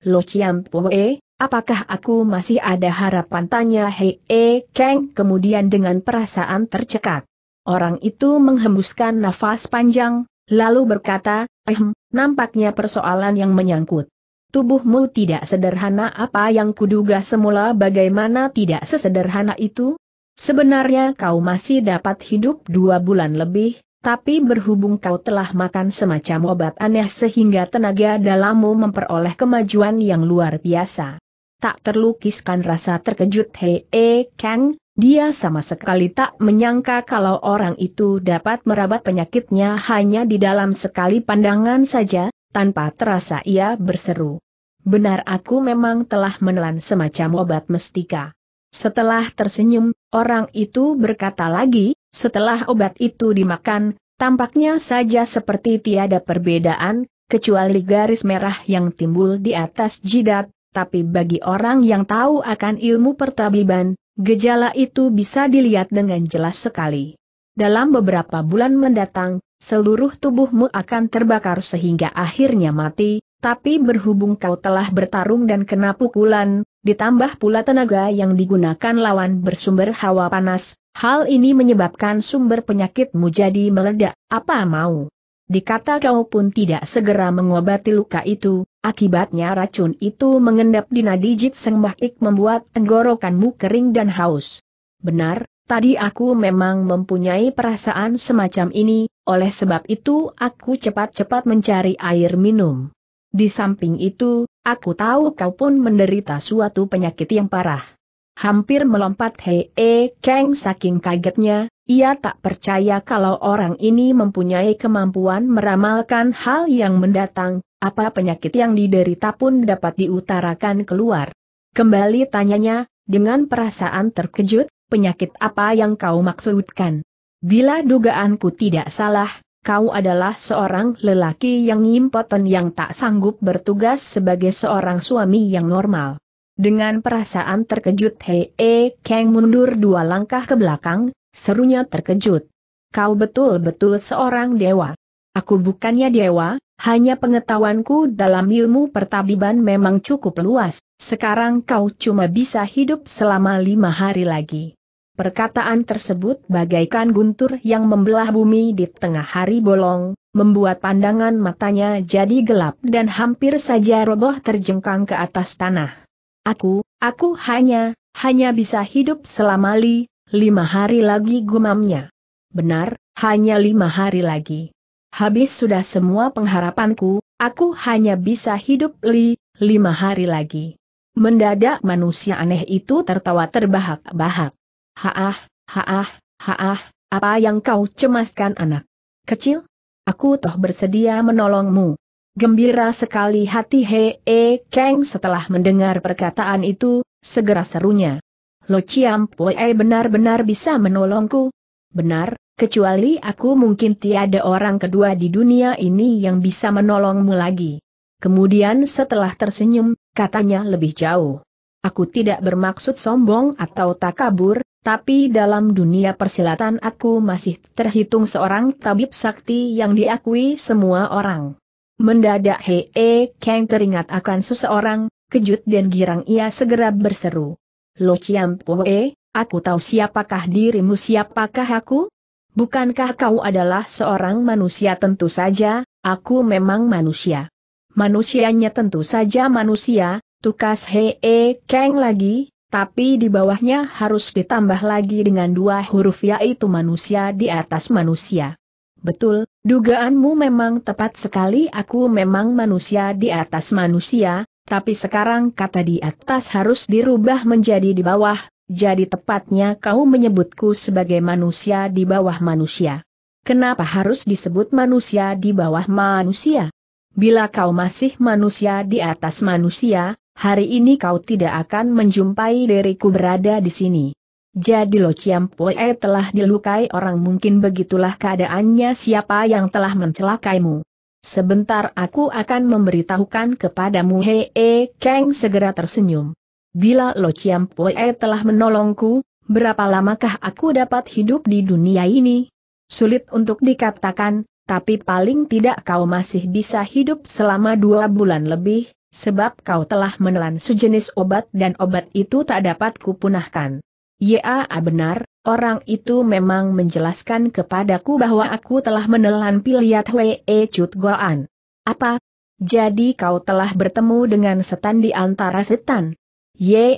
Lo Chiam Pue, Apakah aku masih ada harapan tanya Hei E Kang kemudian dengan perasaan tercekat. Orang itu menghembuskan nafas panjang, lalu berkata, ehm, nampaknya persoalan yang menyangkut. Tubuhmu tidak sederhana apa yang kuduga semula bagaimana tidak sesederhana itu? Sebenarnya kau masih dapat hidup dua bulan lebih, tapi berhubung kau telah makan semacam obat aneh sehingga tenaga dalammu memperoleh kemajuan yang luar biasa tak terlukiskan rasa terkejut Hei e Kang, dia sama sekali tak menyangka kalau orang itu dapat merabat penyakitnya hanya di dalam sekali pandangan saja, tanpa terasa ia berseru. Benar aku memang telah menelan semacam obat mestika. Setelah tersenyum, orang itu berkata lagi, setelah obat itu dimakan, tampaknya saja seperti tiada perbedaan, kecuali garis merah yang timbul di atas jidat, tapi bagi orang yang tahu akan ilmu pertabiban, gejala itu bisa dilihat dengan jelas sekali. Dalam beberapa bulan mendatang, seluruh tubuhmu akan terbakar sehingga akhirnya mati, tapi berhubung kau telah bertarung dan kena pukulan, ditambah pula tenaga yang digunakan lawan bersumber hawa panas, hal ini menyebabkan sumber penyakitmu jadi meledak, apa mau? Dikata kau pun tidak segera mengobati luka itu, Akibatnya racun itu mengendap di nadi Jit Seng Mahik membuat tenggorokanmu kering dan haus. Benar, tadi aku memang mempunyai perasaan semacam ini, oleh sebab itu aku cepat-cepat mencari air minum. Di samping itu, aku tahu kau pun menderita suatu penyakit yang parah. Hampir melompat Hei E Kang saking kagetnya, ia tak percaya kalau orang ini mempunyai kemampuan meramalkan hal yang mendatang, apa penyakit yang diderita pun dapat diutarakan keluar. Kembali tanyanya, dengan perasaan terkejut, penyakit apa yang kau maksudkan? Bila dugaanku tidak salah, kau adalah seorang lelaki yang impoten yang tak sanggup bertugas sebagai seorang suami yang normal. Dengan perasaan terkejut Hei E Kang mundur dua langkah ke belakang, serunya terkejut. Kau betul-betul seorang dewa. Aku bukannya dewa, hanya pengetahuanku dalam ilmu pertabiban memang cukup luas, sekarang kau cuma bisa hidup selama lima hari lagi. Perkataan tersebut bagaikan guntur yang membelah bumi di tengah hari bolong, membuat pandangan matanya jadi gelap dan hampir saja roboh terjengkang ke atas tanah. Aku, aku hanya, hanya bisa hidup selama li, lima hari lagi gumamnya. Benar, hanya lima hari lagi. Habis sudah semua pengharapanku, aku hanya bisa hidup li, lima hari lagi. Mendadak manusia aneh itu tertawa terbahak-bahak. Haah, haah, haah, apa yang kau cemaskan anak? Kecil? Aku toh bersedia menolongmu. Gembira sekali hati He E Kang setelah mendengar perkataan itu, segera serunya. Lo Chiam Pue benar-benar bisa menolongku. Benar, kecuali aku mungkin tiada orang kedua di dunia ini yang bisa menolongmu lagi. Kemudian setelah tersenyum, katanya lebih jauh. Aku tidak bermaksud sombong atau takabur, tapi dalam dunia persilatan aku masih terhitung seorang tabib sakti yang diakui semua orang. Mendadak Hee Kang teringat akan seseorang, kejut dan girang ia segera berseru. Lo Chiam e, aku tahu siapakah dirimu siapakah aku? Bukankah kau adalah seorang manusia tentu saja, aku memang manusia. Manusianya tentu saja manusia, tukas Hee eh, Kang lagi, tapi di bawahnya harus ditambah lagi dengan dua huruf yaitu manusia di atas manusia. Betul, Dugaanmu memang tepat sekali aku memang manusia di atas manusia, tapi sekarang kata di atas harus dirubah menjadi di bawah, jadi tepatnya kau menyebutku sebagai manusia di bawah manusia. Kenapa harus disebut manusia di bawah manusia? Bila kau masih manusia di atas manusia, hari ini kau tidak akan menjumpai diriku berada di sini. Jadi Lo Ciampoe telah dilukai orang mungkin begitulah keadaannya siapa yang telah mencelakaimu. Sebentar aku akan memberitahukan kepadamu Hee Kang segera tersenyum. Bila Lo Ciampoe telah menolongku, berapa lamakah aku dapat hidup di dunia ini? Sulit untuk dikatakan, tapi paling tidak kau masih bisa hidup selama dua bulan lebih, sebab kau telah menelan sejenis obat dan obat itu tak dapat kupunahkan. Ya benar, orang itu memang menjelaskan kepadaku bahwa aku telah menelan piliat Wee Chut Goan. Apa? Jadi kau telah bertemu dengan setan di antara setan? Ya,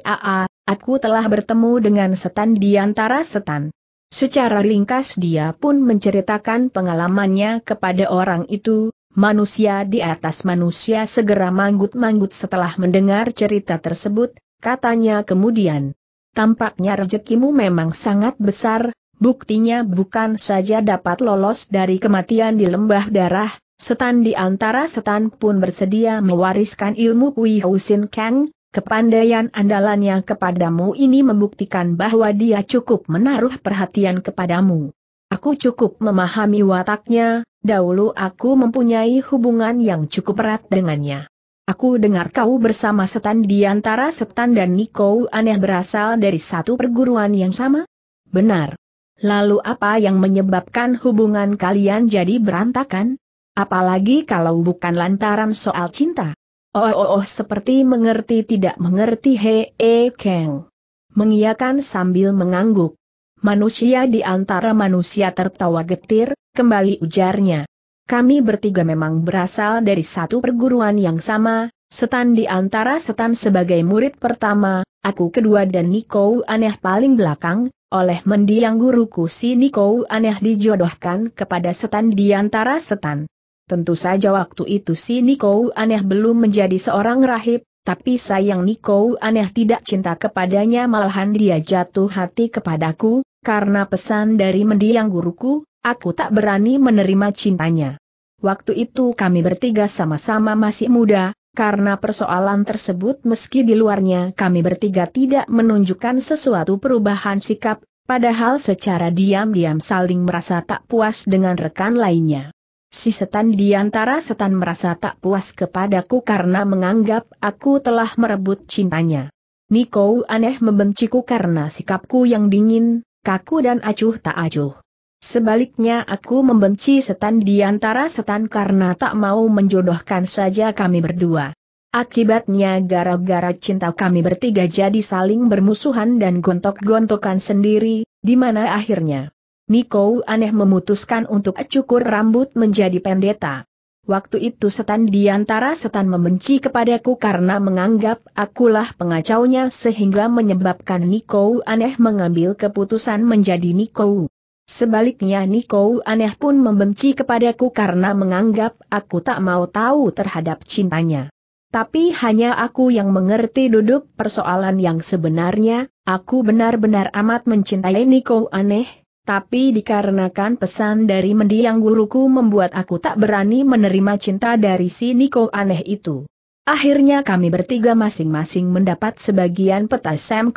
aku telah bertemu dengan setan di antara setan. Secara ringkas dia pun menceritakan pengalamannya kepada orang itu, manusia di atas manusia segera manggut-manggut setelah mendengar cerita tersebut, katanya kemudian tampaknya rezekimu memang sangat besar, buktinya bukan saja dapat lolos dari kematian di lembah darah, setan di antara setan pun bersedia mewariskan ilmu Kui Hausin Kang, kepandaian andalannya kepadamu ini membuktikan bahwa dia cukup menaruh perhatian kepadamu. Aku cukup memahami wataknya, dahulu aku mempunyai hubungan yang cukup erat dengannya. Aku dengar kau bersama setan di antara setan dan Niko aneh berasal dari satu perguruan yang sama? Benar. Lalu apa yang menyebabkan hubungan kalian jadi berantakan? Apalagi kalau bukan lantaran soal cinta. Oh oh oh seperti mengerti tidak mengerti he e keng. Mengiyakan sambil mengangguk. Manusia di antara manusia tertawa getir, kembali ujarnya. Kami bertiga memang berasal dari satu perguruan yang sama, setan di antara setan sebagai murid pertama, aku kedua dan Niko aneh paling belakang, oleh mendiang guruku si Niko aneh dijodohkan kepada setan di antara setan. Tentu saja waktu itu si Niko aneh belum menjadi seorang rahib, tapi sayang Niko aneh tidak cinta kepadanya malahan dia jatuh hati kepadaku, karena pesan dari mendiang guruku, Aku tak berani menerima cintanya. Waktu itu kami bertiga sama-sama masih muda, karena persoalan tersebut meski di luarnya kami bertiga tidak menunjukkan sesuatu perubahan sikap, padahal secara diam-diam saling merasa tak puas dengan rekan lainnya. Si setan di antara setan merasa tak puas kepadaku karena menganggap aku telah merebut cintanya. Niko aneh membenciku karena sikapku yang dingin, kaku dan acuh tak acuh. Sebaliknya aku membenci setan di antara setan karena tak mau menjodohkan saja kami berdua. Akibatnya gara-gara cinta kami bertiga jadi saling bermusuhan dan gontok-gontokan sendiri, di mana akhirnya. Niko aneh memutuskan untuk cukur rambut menjadi pendeta. Waktu itu setan di antara setan membenci kepadaku karena menganggap akulah pengacaunya sehingga menyebabkan Niko aneh mengambil keputusan menjadi Niko. Sebaliknya Niko aneh pun membenci kepadaku karena menganggap aku tak mau tahu terhadap cintanya. Tapi hanya aku yang mengerti duduk persoalan yang sebenarnya, aku benar-benar amat mencintai Niko aneh, tapi dikarenakan pesan dari mendiang guruku membuat aku tak berani menerima cinta dari si Niko aneh itu. Akhirnya kami bertiga masing-masing mendapat sebagian peta Sam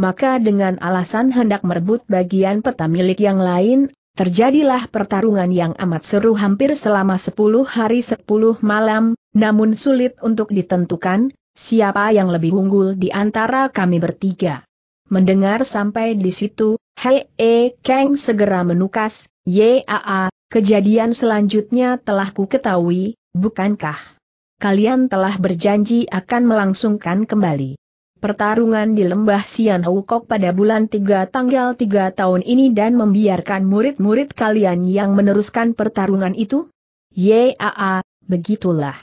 maka dengan alasan hendak merebut bagian peta milik yang lain, terjadilah pertarungan yang amat seru hampir selama 10 hari 10 malam, namun sulit untuk ditentukan, siapa yang lebih unggul di antara kami bertiga. Mendengar sampai di situ, Hei E Kang segera menukas, Yaa, kejadian selanjutnya telah ku ketahui, bukankah? Kalian telah berjanji akan melangsungkan kembali pertarungan di lembah Sian Hukok pada bulan 3 tanggal 3 tahun ini dan membiarkan murid-murid kalian yang meneruskan pertarungan itu? Yaa, begitulah.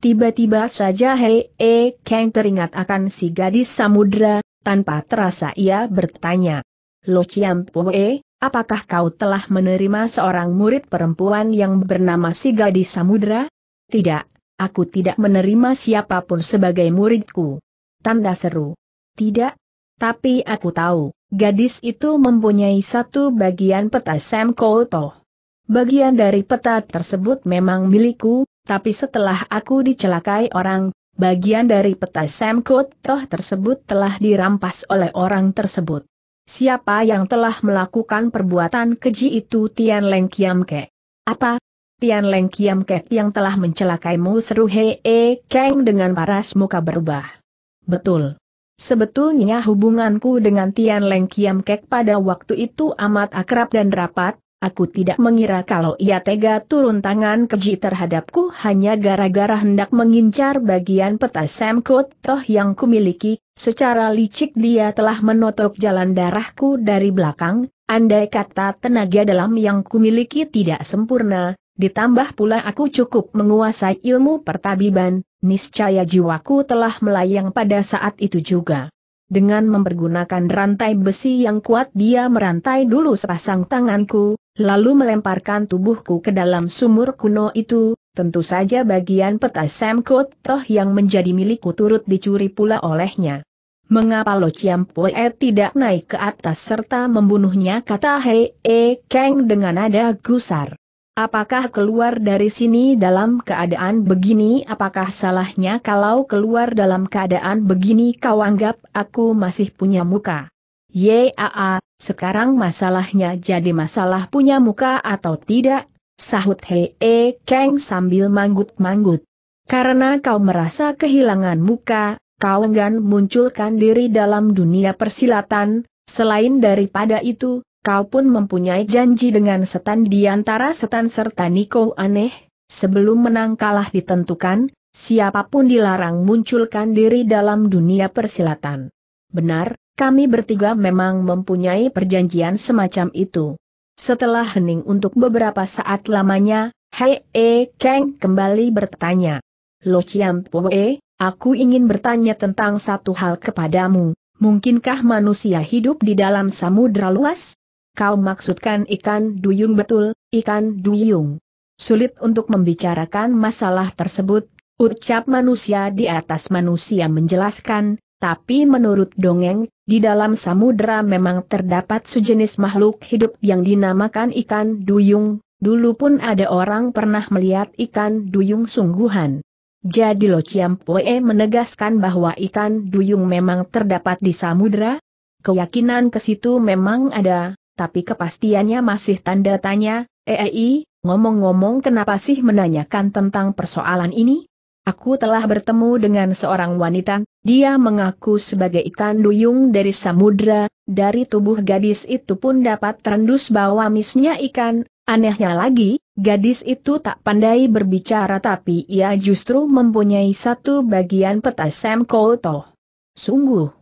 Tiba-tiba saja Hei E Kang teringat akan si gadis samudra, tanpa terasa ia bertanya. Lo Chiam Poe, apakah kau telah menerima seorang murid perempuan yang bernama si gadis samudra? Tidak, aku tidak menerima siapapun sebagai muridku. Tanda seru. Tidak. Tapi aku tahu, gadis itu mempunyai satu bagian peta Sam Koto. Bagian dari peta tersebut memang milikku, tapi setelah aku dicelakai orang, bagian dari peta Sam Koto tersebut telah dirampas oleh orang tersebut. Siapa yang telah melakukan perbuatan keji itu Tian Leng Kiam Ke? Apa? Tian Leng Kiam Ke yang telah mencelakaimu seru Hee Kang dengan paras muka berubah. Betul. Sebetulnya hubunganku dengan Tian Leng Kiam Kek pada waktu itu amat akrab dan rapat, aku tidak mengira kalau ia tega turun tangan keji terhadapku hanya gara-gara hendak mengincar bagian peta Sam Toh yang kumiliki, secara licik dia telah menotok jalan darahku dari belakang, andai kata tenaga dalam yang kumiliki tidak sempurna, Ditambah pula aku cukup menguasai ilmu pertabiban, niscaya jiwaku telah melayang pada saat itu juga. Dengan mempergunakan rantai besi yang kuat dia merantai dulu sepasang tanganku, lalu melemparkan tubuhku ke dalam sumur kuno itu, tentu saja bagian peta Samkot Toh yang menjadi milikku turut dicuri pula olehnya. Mengapa Lo Chiam Poe tidak naik ke atas serta membunuhnya kata Hei E Kang dengan nada gusar. Apakah keluar dari sini dalam keadaan begini? Apakah salahnya kalau keluar dalam keadaan begini kau anggap aku masih punya muka? Yaa, sekarang masalahnya jadi masalah punya muka atau tidak? Sahut Hee Kang sambil manggut-manggut. Karena kau merasa kehilangan muka, kau enggan munculkan diri dalam dunia persilatan, selain daripada itu, kau pun mempunyai janji dengan setan di antara setan serta Niko aneh, sebelum menang kalah ditentukan, siapapun dilarang munculkan diri dalam dunia persilatan. Benar, kami bertiga memang mempunyai perjanjian semacam itu. Setelah hening untuk beberapa saat lamanya, Hei E Kang kembali bertanya. Lo Chiam Poe, aku ingin bertanya tentang satu hal kepadamu. Mungkinkah manusia hidup di dalam samudra luas? Kau maksudkan ikan duyung betul, ikan duyung. Sulit untuk membicarakan masalah tersebut, ucap manusia di atas manusia menjelaskan, tapi menurut dongeng, di dalam samudera memang terdapat sejenis makhluk hidup yang dinamakan ikan duyung, dulu pun ada orang pernah melihat ikan duyung sungguhan. Jadi Lo Chiampoe menegaskan bahwa ikan duyung memang terdapat di samudera? Keyakinan ke situ memang ada, tapi kepastiannya masih tanda tanya, EEI, ngomong-ngomong kenapa sih menanyakan tentang persoalan ini? Aku telah bertemu dengan seorang wanita, dia mengaku sebagai ikan duyung dari samudra, dari tubuh gadis itu pun dapat terendus bawa misnya ikan, anehnya lagi, gadis itu tak pandai berbicara tapi ia justru mempunyai satu bagian peta Sam Koto. Sungguh,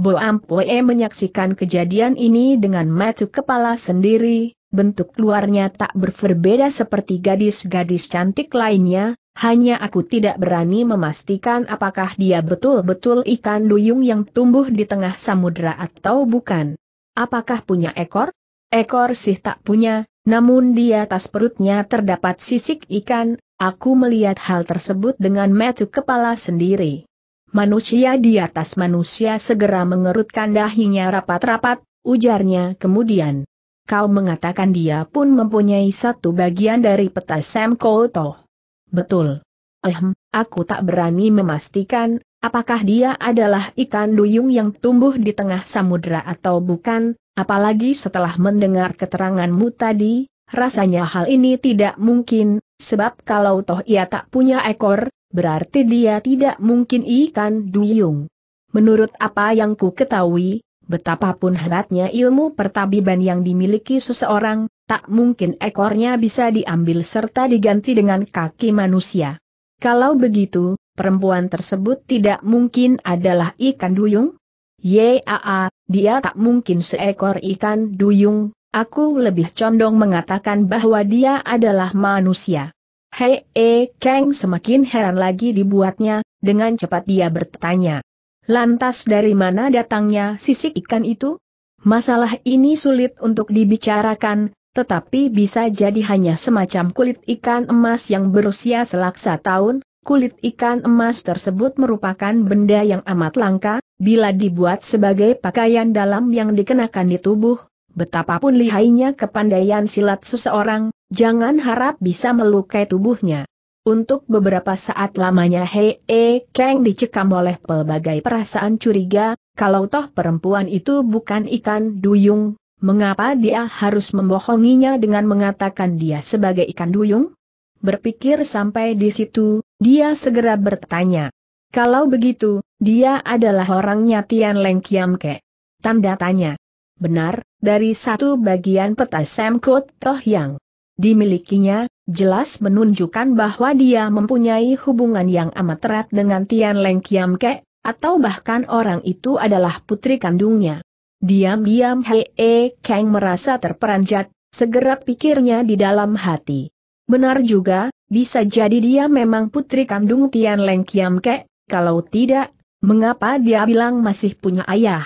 Bo Ampue menyaksikan kejadian ini dengan mata kepala sendiri, bentuk luarnya tak berbeda seperti gadis-gadis cantik lainnya, hanya aku tidak berani memastikan apakah dia betul-betul ikan duyung yang tumbuh di tengah samudera atau bukan. Apakah punya ekor? Ekor sih tak punya, namun di atas perutnya terdapat sisik ikan, aku melihat hal tersebut dengan mata kepala sendiri. Manusia di atas manusia segera mengerutkan dahinya rapat-rapat, ujarnya kemudian. Kau mengatakan dia pun mempunyai satu bagian dari peta Sam Koto. Betul. Ehm, aku tak berani memastikan, apakah dia adalah ikan duyung yang tumbuh di tengah samudera atau bukan, apalagi setelah mendengar keteranganmu tadi, rasanya hal ini tidak mungkin, sebab kalau toh ia tak punya ekor, berarti dia tidak mungkin ikan duyung. Menurut apa yang ku ketahui, betapapun hebatnya ilmu pertabiban yang dimiliki seseorang, tak mungkin ekornya bisa diambil serta diganti dengan kaki manusia. Kalau begitu, perempuan tersebut tidak mungkin adalah ikan duyung? Yaa, dia tak mungkin seekor ikan duyung, aku lebih condong mengatakan bahwa dia adalah manusia. Hei eh, Kang semakin heran lagi dibuatnya, dengan cepat dia bertanya. Lantas dari mana datangnya sisik ikan itu? Masalah ini sulit untuk dibicarakan, tetapi bisa jadi hanya semacam kulit ikan emas yang berusia selaksa tahun, kulit ikan emas tersebut merupakan benda yang amat langka, bila dibuat sebagai pakaian dalam yang dikenakan di tubuh, Betapapun lihainya kepandaian silat seseorang, jangan harap bisa melukai tubuhnya. Untuk beberapa saat lamanya Hei E Kang dicekam oleh pelbagai perasaan curiga, kalau toh perempuan itu bukan ikan duyung, mengapa dia harus membohonginya dengan mengatakan dia sebagai ikan duyung? Berpikir sampai di situ, dia segera bertanya. Kalau begitu, dia adalah orangnya Tian Leng Kiam Ke. Tanda tanya. Benar, dari satu bagian peta Sam Toh yang dimilikinya, jelas menunjukkan bahwa dia mempunyai hubungan yang amat erat dengan Tian Leng Kiam Ke, atau bahkan orang itu adalah putri kandungnya. Diam-diam Hei e Kang merasa terperanjat, segera pikirnya di dalam hati. Benar juga, bisa jadi dia memang putri kandung Tian Leng Kiam Ke, kalau tidak, mengapa dia bilang masih punya ayah?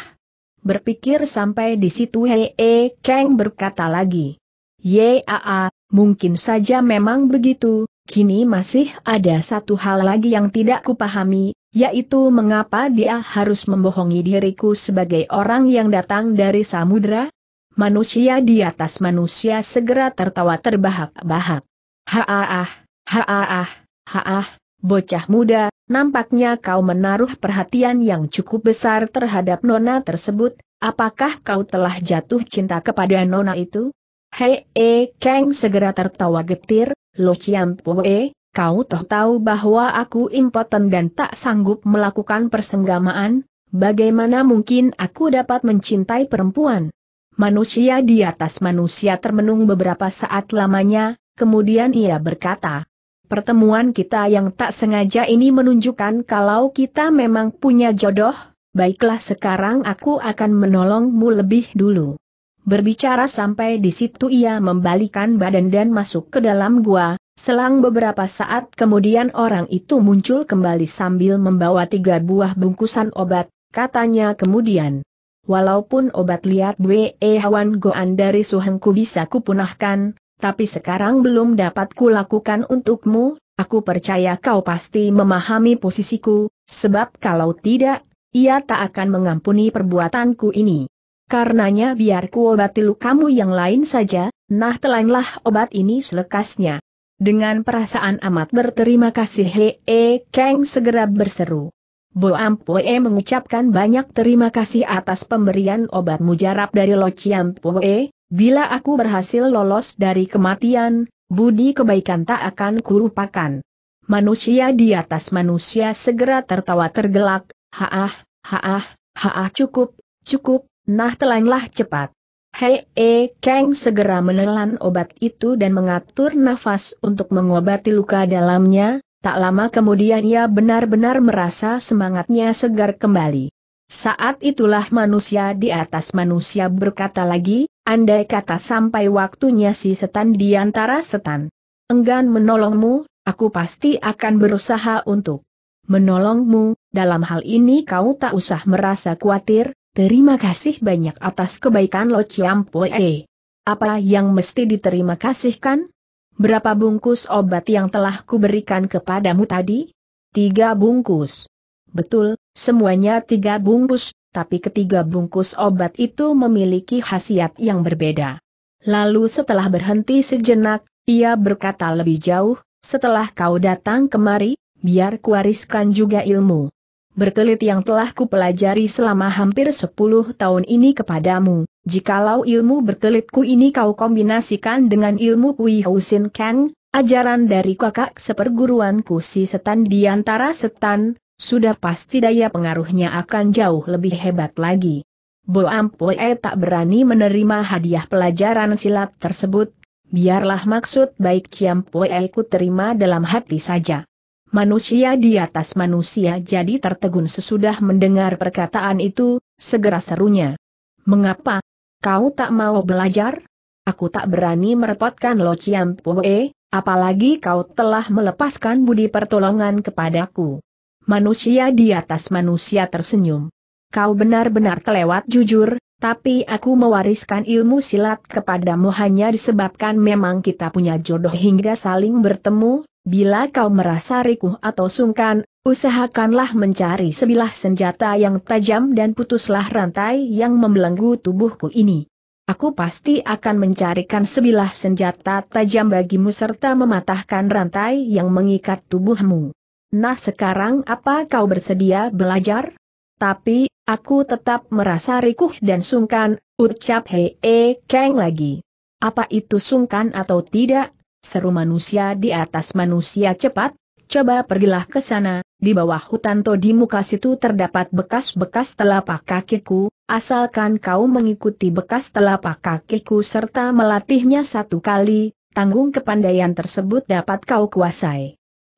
Berpikir sampai di situ Hei e Kang berkata lagi. Yaa, mungkin saja memang begitu, kini masih ada satu hal lagi yang tidak kupahami, yaitu mengapa dia harus membohongi diriku sebagai orang yang datang dari samudra? Manusia di atas manusia segera tertawa terbahak-bahak. Haaah, ah, haaah, ah, haaah, bocah muda, Nampaknya kau menaruh perhatian yang cukup besar terhadap nona tersebut, apakah kau telah jatuh cinta kepada nona itu? Hei, e, Kang segera tertawa getir, Lo Chiam Pue, kau toh tahu bahwa aku impoten dan tak sanggup melakukan persenggamaan, bagaimana mungkin aku dapat mencintai perempuan? Manusia di atas manusia termenung beberapa saat lamanya, kemudian ia berkata, pertemuan kita yang tak sengaja ini menunjukkan kalau kita memang punya jodoh, baiklah sekarang aku akan menolongmu lebih dulu. Berbicara sampai di situ ia membalikan badan dan masuk ke dalam gua, selang beberapa saat kemudian orang itu muncul kembali sambil membawa tiga buah bungkusan obat, katanya kemudian. Walaupun obat liat Wei Hwan Goan dari Suhengku bisa kupunahkan, tapi sekarang belum dapat kulakukan untukmu, aku percaya kau pasti memahami posisiku, sebab kalau tidak, ia tak akan mengampuni perbuatanku ini. Karenanya biar ku obati lukamu yang lain saja, nah telanglah obat ini selekasnya. Dengan perasaan amat berterima kasih Hee Kang segera berseru. Bo Ampoe mengucapkan banyak terima kasih atas pemberian obat mujarab dari Lo Chiampoe, Bila aku berhasil lolos dari kematian, budi kebaikan tak akan kurupakan. Manusia di atas manusia segera tertawa tergelak, haah, haah, haah cukup, cukup, nah telanlah cepat. Hei E Kang segera menelan obat itu dan mengatur nafas untuk mengobati luka dalamnya, tak lama kemudian ia benar-benar merasa semangatnya segar kembali. Saat itulah manusia di atas manusia berkata lagi, andai kata sampai waktunya si setan di antara setan. Enggan menolongmu, aku pasti akan berusaha untuk menolongmu, dalam hal ini kau tak usah merasa khawatir, terima kasih banyak atas kebaikan Lo Ciampoe. Apa yang mesti diterima kasihkan? Berapa bungkus obat yang telah kuberikan kepadamu tadi? Tiga bungkus. Betul, Semuanya tiga bungkus, tapi ketiga bungkus obat itu memiliki khasiat yang berbeda. Lalu setelah berhenti sejenak, ia berkata lebih jauh, setelah kau datang kemari, biar kuariskan juga ilmu. Berkelit yang telah kupelajari selama hampir 10 tahun ini kepadamu, jikalau ilmu berkelitku ini kau kombinasikan dengan ilmu Kui Housin Kang, ajaran dari kakak seperguruanku si setan di antara setan, sudah pasti daya pengaruhnya akan jauh lebih hebat lagi. Bo Ampoe tak berani menerima hadiah pelajaran silat tersebut, biarlah maksud baik Ciampoe ku terima dalam hati saja. Manusia di atas manusia jadi tertegun sesudah mendengar perkataan itu, segera serunya. Mengapa? Kau tak mau belajar? Aku tak berani merepotkan Lo Ciampoe, apalagi kau telah melepaskan budi pertolongan kepadaku manusia di atas manusia tersenyum. Kau benar-benar kelewat jujur, tapi aku mewariskan ilmu silat kepadamu hanya disebabkan memang kita punya jodoh hingga saling bertemu, bila kau merasa rikuh atau sungkan, usahakanlah mencari sebilah senjata yang tajam dan putuslah rantai yang membelenggu tubuhku ini. Aku pasti akan mencarikan sebilah senjata tajam bagimu serta mematahkan rantai yang mengikat tubuhmu. Nah sekarang apa kau bersedia belajar? Tapi, aku tetap merasa rikuh dan sungkan, ucap Hei e Kang lagi. Apa itu sungkan atau tidak? Seru manusia di atas manusia cepat, coba pergilah ke sana, di bawah hutan to di muka situ terdapat bekas-bekas telapak kakiku, asalkan kau mengikuti bekas telapak kakiku serta melatihnya satu kali, tanggung kepandaian tersebut dapat kau kuasai.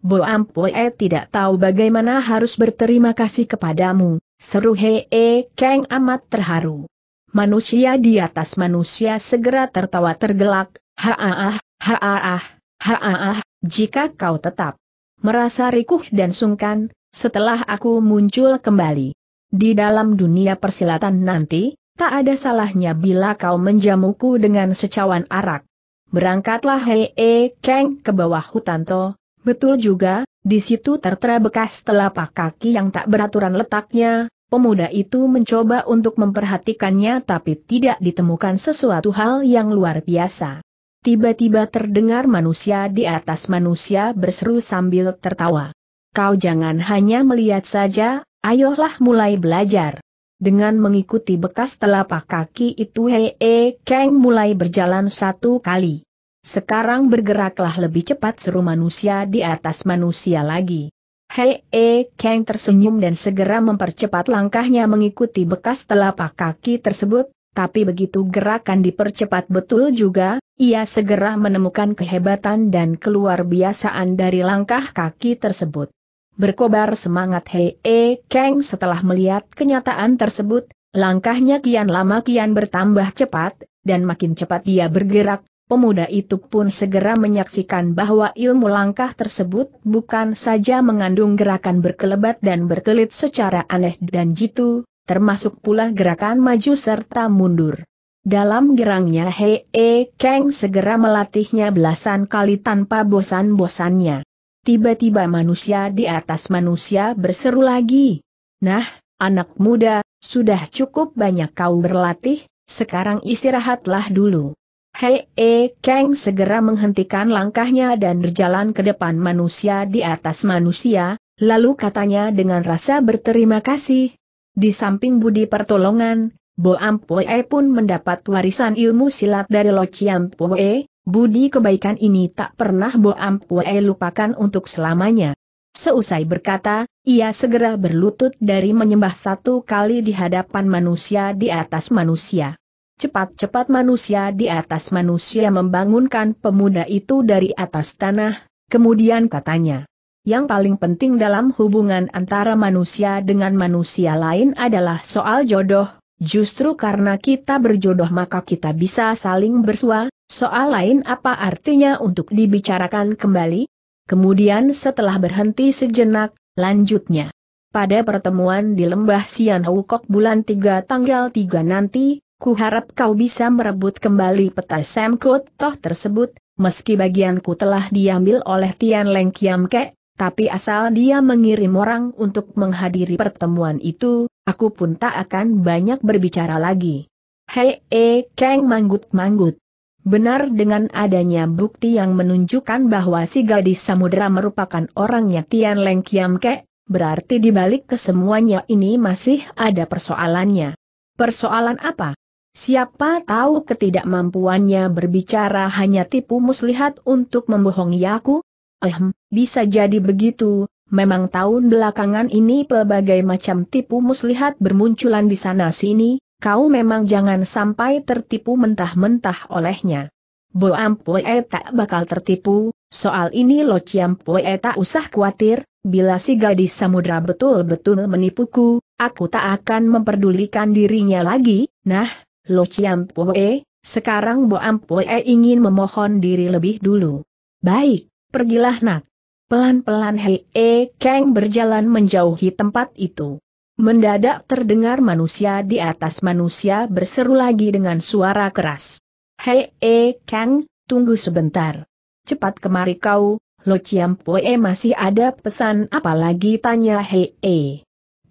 Bo Ampoe eh, tidak tahu bagaimana harus berterima kasih kepadamu, seru Hee keng Kang amat terharu. Manusia di atas manusia segera tertawa tergelak, haaah, haaah, haaah, jika kau tetap merasa rikuh dan sungkan, setelah aku muncul kembali. Di dalam dunia persilatan nanti, tak ada salahnya bila kau menjamuku dengan secawan arak. Berangkatlah Hee keng, Kang ke bawah hutan to, Betul juga, di situ tertera bekas telapak kaki yang tak beraturan letaknya, pemuda itu mencoba untuk memperhatikannya tapi tidak ditemukan sesuatu hal yang luar biasa. Tiba-tiba terdengar manusia di atas manusia berseru sambil tertawa. Kau jangan hanya melihat saja, ayolah mulai belajar. Dengan mengikuti bekas telapak kaki itu Hei -he Kang mulai berjalan satu kali. Sekarang bergeraklah lebih cepat seru manusia di atas manusia lagi. Hei E Kang tersenyum dan segera mempercepat langkahnya mengikuti bekas telapak kaki tersebut, tapi begitu gerakan dipercepat betul juga, ia segera menemukan kehebatan dan keluar biasaan dari langkah kaki tersebut. Berkobar semangat Hei E Kang setelah melihat kenyataan tersebut, langkahnya kian lama kian bertambah cepat, dan makin cepat ia bergerak, Pemuda itu pun segera menyaksikan bahwa ilmu langkah tersebut bukan saja mengandung gerakan berkelebat dan berkelit secara aneh dan jitu, termasuk pula gerakan maju serta mundur. Dalam gerangnya hee E Kang segera melatihnya belasan kali tanpa bosan-bosannya. Tiba-tiba manusia di atas manusia berseru lagi. Nah, anak muda, sudah cukup banyak kau berlatih, sekarang istirahatlah dulu. Hei E Kang segera menghentikan langkahnya dan berjalan ke depan manusia di atas manusia, lalu katanya dengan rasa berterima kasih. Di samping budi pertolongan, Bo Ampoe pun mendapat warisan ilmu silat dari Lo Chiampoe, budi kebaikan ini tak pernah Bo Ampoe lupakan untuk selamanya. Seusai berkata, ia segera berlutut dari menyembah satu kali di hadapan manusia di atas manusia. Cepat-cepat manusia di atas manusia membangunkan pemuda itu dari atas tanah, kemudian katanya. Yang paling penting dalam hubungan antara manusia dengan manusia lain adalah soal jodoh, justru karena kita berjodoh maka kita bisa saling bersua, soal lain apa artinya untuk dibicarakan kembali? Kemudian setelah berhenti sejenak, lanjutnya. Pada pertemuan di lembah Sian Hukok bulan 3 tanggal 3 nanti, Kuharap kau bisa merebut kembali peta Sam Toh tersebut, meski bagianku telah diambil oleh Tian Leng Kiam Ke, tapi asal dia mengirim orang untuk menghadiri pertemuan itu, aku pun tak akan banyak berbicara lagi. Hei, eh, Kang manggut-manggut. Benar dengan adanya bukti yang menunjukkan bahwa si gadis samudera merupakan orangnya Tian Leng Kiam Ke, berarti dibalik kesemuanya ini masih ada persoalannya. Persoalan apa? Siapa tahu ketidakmampuannya berbicara hanya tipu muslihat untuk membohongi aku? Ehm, bisa jadi begitu, memang tahun belakangan ini pelbagai macam tipu muslihat bermunculan di sana-sini, kau memang jangan sampai tertipu mentah-mentah olehnya. Bo Ampue eh, tak bakal tertipu, soal ini Lo Ciampue eh, tak usah khawatir, bila si gadis samudra betul-betul menipuku, aku tak akan memperdulikan dirinya lagi, nah, Lo ciampoe, sekarang Bo Ampoe ingin memohon diri lebih dulu. Baik, pergilah nak. Pelan-pelan Hei E Kang berjalan menjauhi tempat itu. Mendadak terdengar manusia di atas manusia berseru lagi dengan suara keras. Hei E Kang, tunggu sebentar. Cepat kemari kau, Lo ciampoe masih ada pesan apalagi tanya Hei E.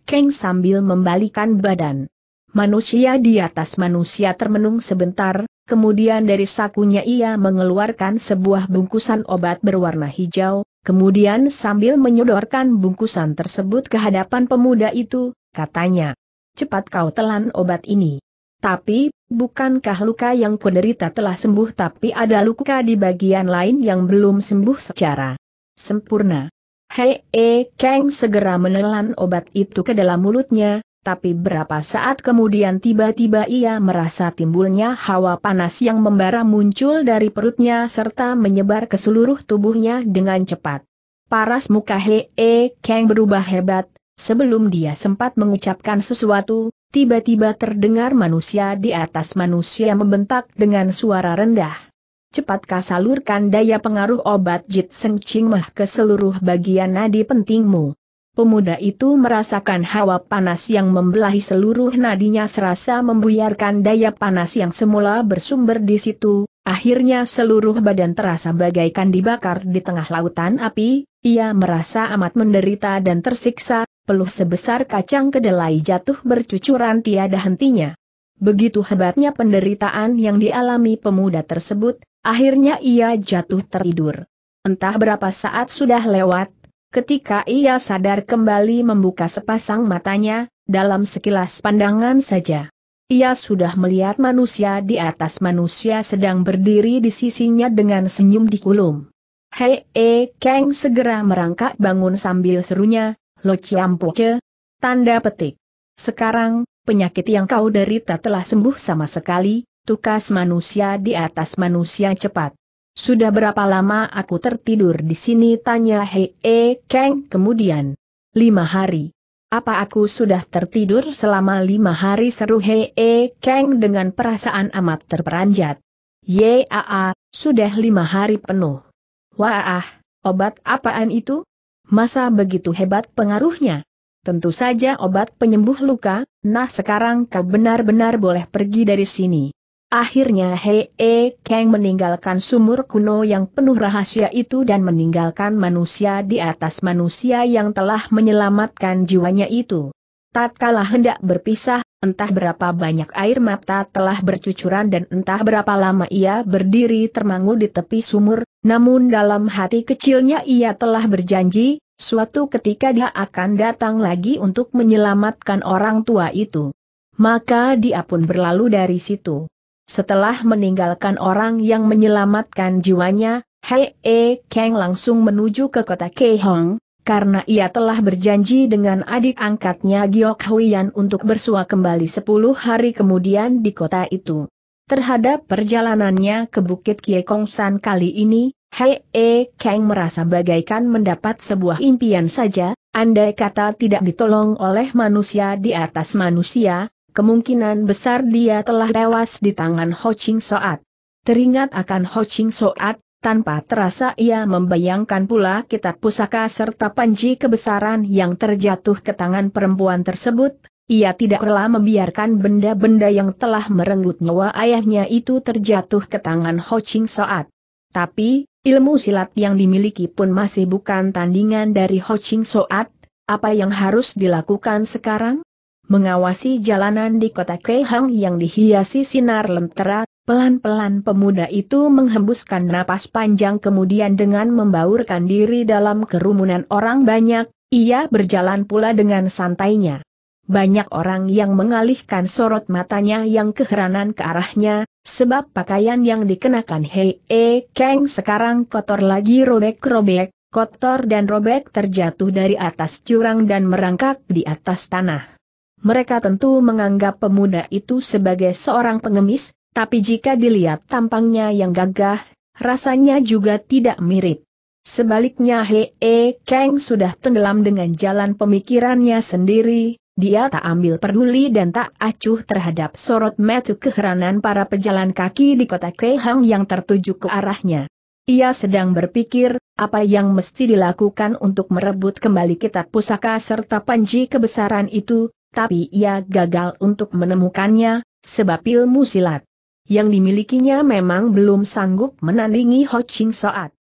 Kang sambil membalikan badan. Manusia di atas manusia termenung sebentar, kemudian dari sakunya ia mengeluarkan sebuah bungkusan obat berwarna hijau, kemudian sambil menyodorkan bungkusan tersebut ke hadapan pemuda itu, katanya. Cepat kau telan obat ini. Tapi, bukankah luka yang kuderita telah sembuh tapi ada luka di bagian lain yang belum sembuh secara sempurna? Hei, e, Kang segera menelan obat itu ke dalam mulutnya, tapi berapa saat kemudian tiba-tiba ia merasa timbulnya hawa panas yang membara muncul dari perutnya serta menyebar ke seluruh tubuhnya dengan cepat. Paras muka Hee Kang berubah hebat, sebelum dia sempat mengucapkan sesuatu, tiba-tiba terdengar manusia di atas manusia membentak dengan suara rendah. Cepatkah salurkan daya pengaruh obat Jit Seng Ching Mah ke seluruh bagian nadi pentingmu? Pemuda itu merasakan hawa panas yang membelahi seluruh nadinya serasa membuyarkan daya panas yang semula bersumber di situ, akhirnya seluruh badan terasa bagaikan dibakar di tengah lautan api, ia merasa amat menderita dan tersiksa, peluh sebesar kacang kedelai jatuh bercucuran tiada hentinya. Begitu hebatnya penderitaan yang dialami pemuda tersebut, akhirnya ia jatuh tertidur. Entah berapa saat sudah lewat, Ketika ia sadar kembali membuka sepasang matanya, dalam sekilas pandangan saja. Ia sudah melihat manusia di atas manusia sedang berdiri di sisinya dengan senyum di kulum. Hei, eh, Kang segera merangkak bangun sambil serunya, lo ciampoce. Tanda petik. Sekarang, penyakit yang kau derita telah sembuh sama sekali, tukas manusia di atas manusia cepat. Sudah berapa lama aku tertidur di sini tanya Hei E Kang kemudian. Lima hari. Apa aku sudah tertidur selama lima hari seru Hei E Kang dengan perasaan amat terperanjat. Yaa, sudah lima hari penuh. Wah, ah, obat apaan itu? Masa begitu hebat pengaruhnya? Tentu saja obat penyembuh luka, nah sekarang kau benar-benar boleh pergi dari sini. Akhirnya Hei E Kang meninggalkan sumur kuno yang penuh rahasia itu dan meninggalkan manusia di atas manusia yang telah menyelamatkan jiwanya itu. Tatkala hendak berpisah, entah berapa banyak air mata telah bercucuran dan entah berapa lama ia berdiri termangu di tepi sumur, namun dalam hati kecilnya ia telah berjanji, suatu ketika dia akan datang lagi untuk menyelamatkan orang tua itu. Maka dia pun berlalu dari situ. Setelah meninggalkan orang yang menyelamatkan jiwanya, Hei E Kang langsung menuju ke kota Keihong, karena ia telah berjanji dengan adik angkatnya Giok Huiyan untuk bersua kembali 10 hari kemudian di kota itu. Terhadap perjalanannya ke Bukit Kie Kong San kali ini, Hei E Kang merasa bagaikan mendapat sebuah impian saja, andai kata tidak ditolong oleh manusia di atas manusia, kemungkinan besar dia telah tewas di tangan Ho Ching Soat. Teringat akan Ho Ching Soat, tanpa terasa ia membayangkan pula kitab pusaka serta panji kebesaran yang terjatuh ke tangan perempuan tersebut, ia tidak rela membiarkan benda-benda yang telah merenggut nyawa ayahnya itu terjatuh ke tangan Ho Ching Soat. Tapi, ilmu silat yang dimiliki pun masih bukan tandingan dari Ho Ching Soat, apa yang harus dilakukan sekarang? mengawasi jalanan di kota Kehang yang dihiasi sinar lentera, pelan-pelan pemuda itu menghembuskan napas panjang kemudian dengan membaurkan diri dalam kerumunan orang banyak, ia berjalan pula dengan santainya. Banyak orang yang mengalihkan sorot matanya yang keheranan ke arahnya, sebab pakaian yang dikenakan Hei E Kang sekarang kotor lagi robek-robek, kotor dan robek terjatuh dari atas curang dan merangkak di atas tanah mereka tentu menganggap pemuda itu sebagai seorang pengemis, tapi jika dilihat tampangnya yang gagah, rasanya juga tidak mirip. Sebaliknya Hee E Kang sudah tenggelam dengan jalan pemikirannya sendiri, dia tak ambil peduli dan tak acuh terhadap sorot mata keheranan para pejalan kaki di kota Kehang yang tertuju ke arahnya. Ia sedang berpikir, apa yang mesti dilakukan untuk merebut kembali kitab pusaka serta panji kebesaran itu, tapi ia gagal untuk menemukannya, sebab ilmu silat yang dimilikinya memang belum sanggup menandingi Ho Ching Soat.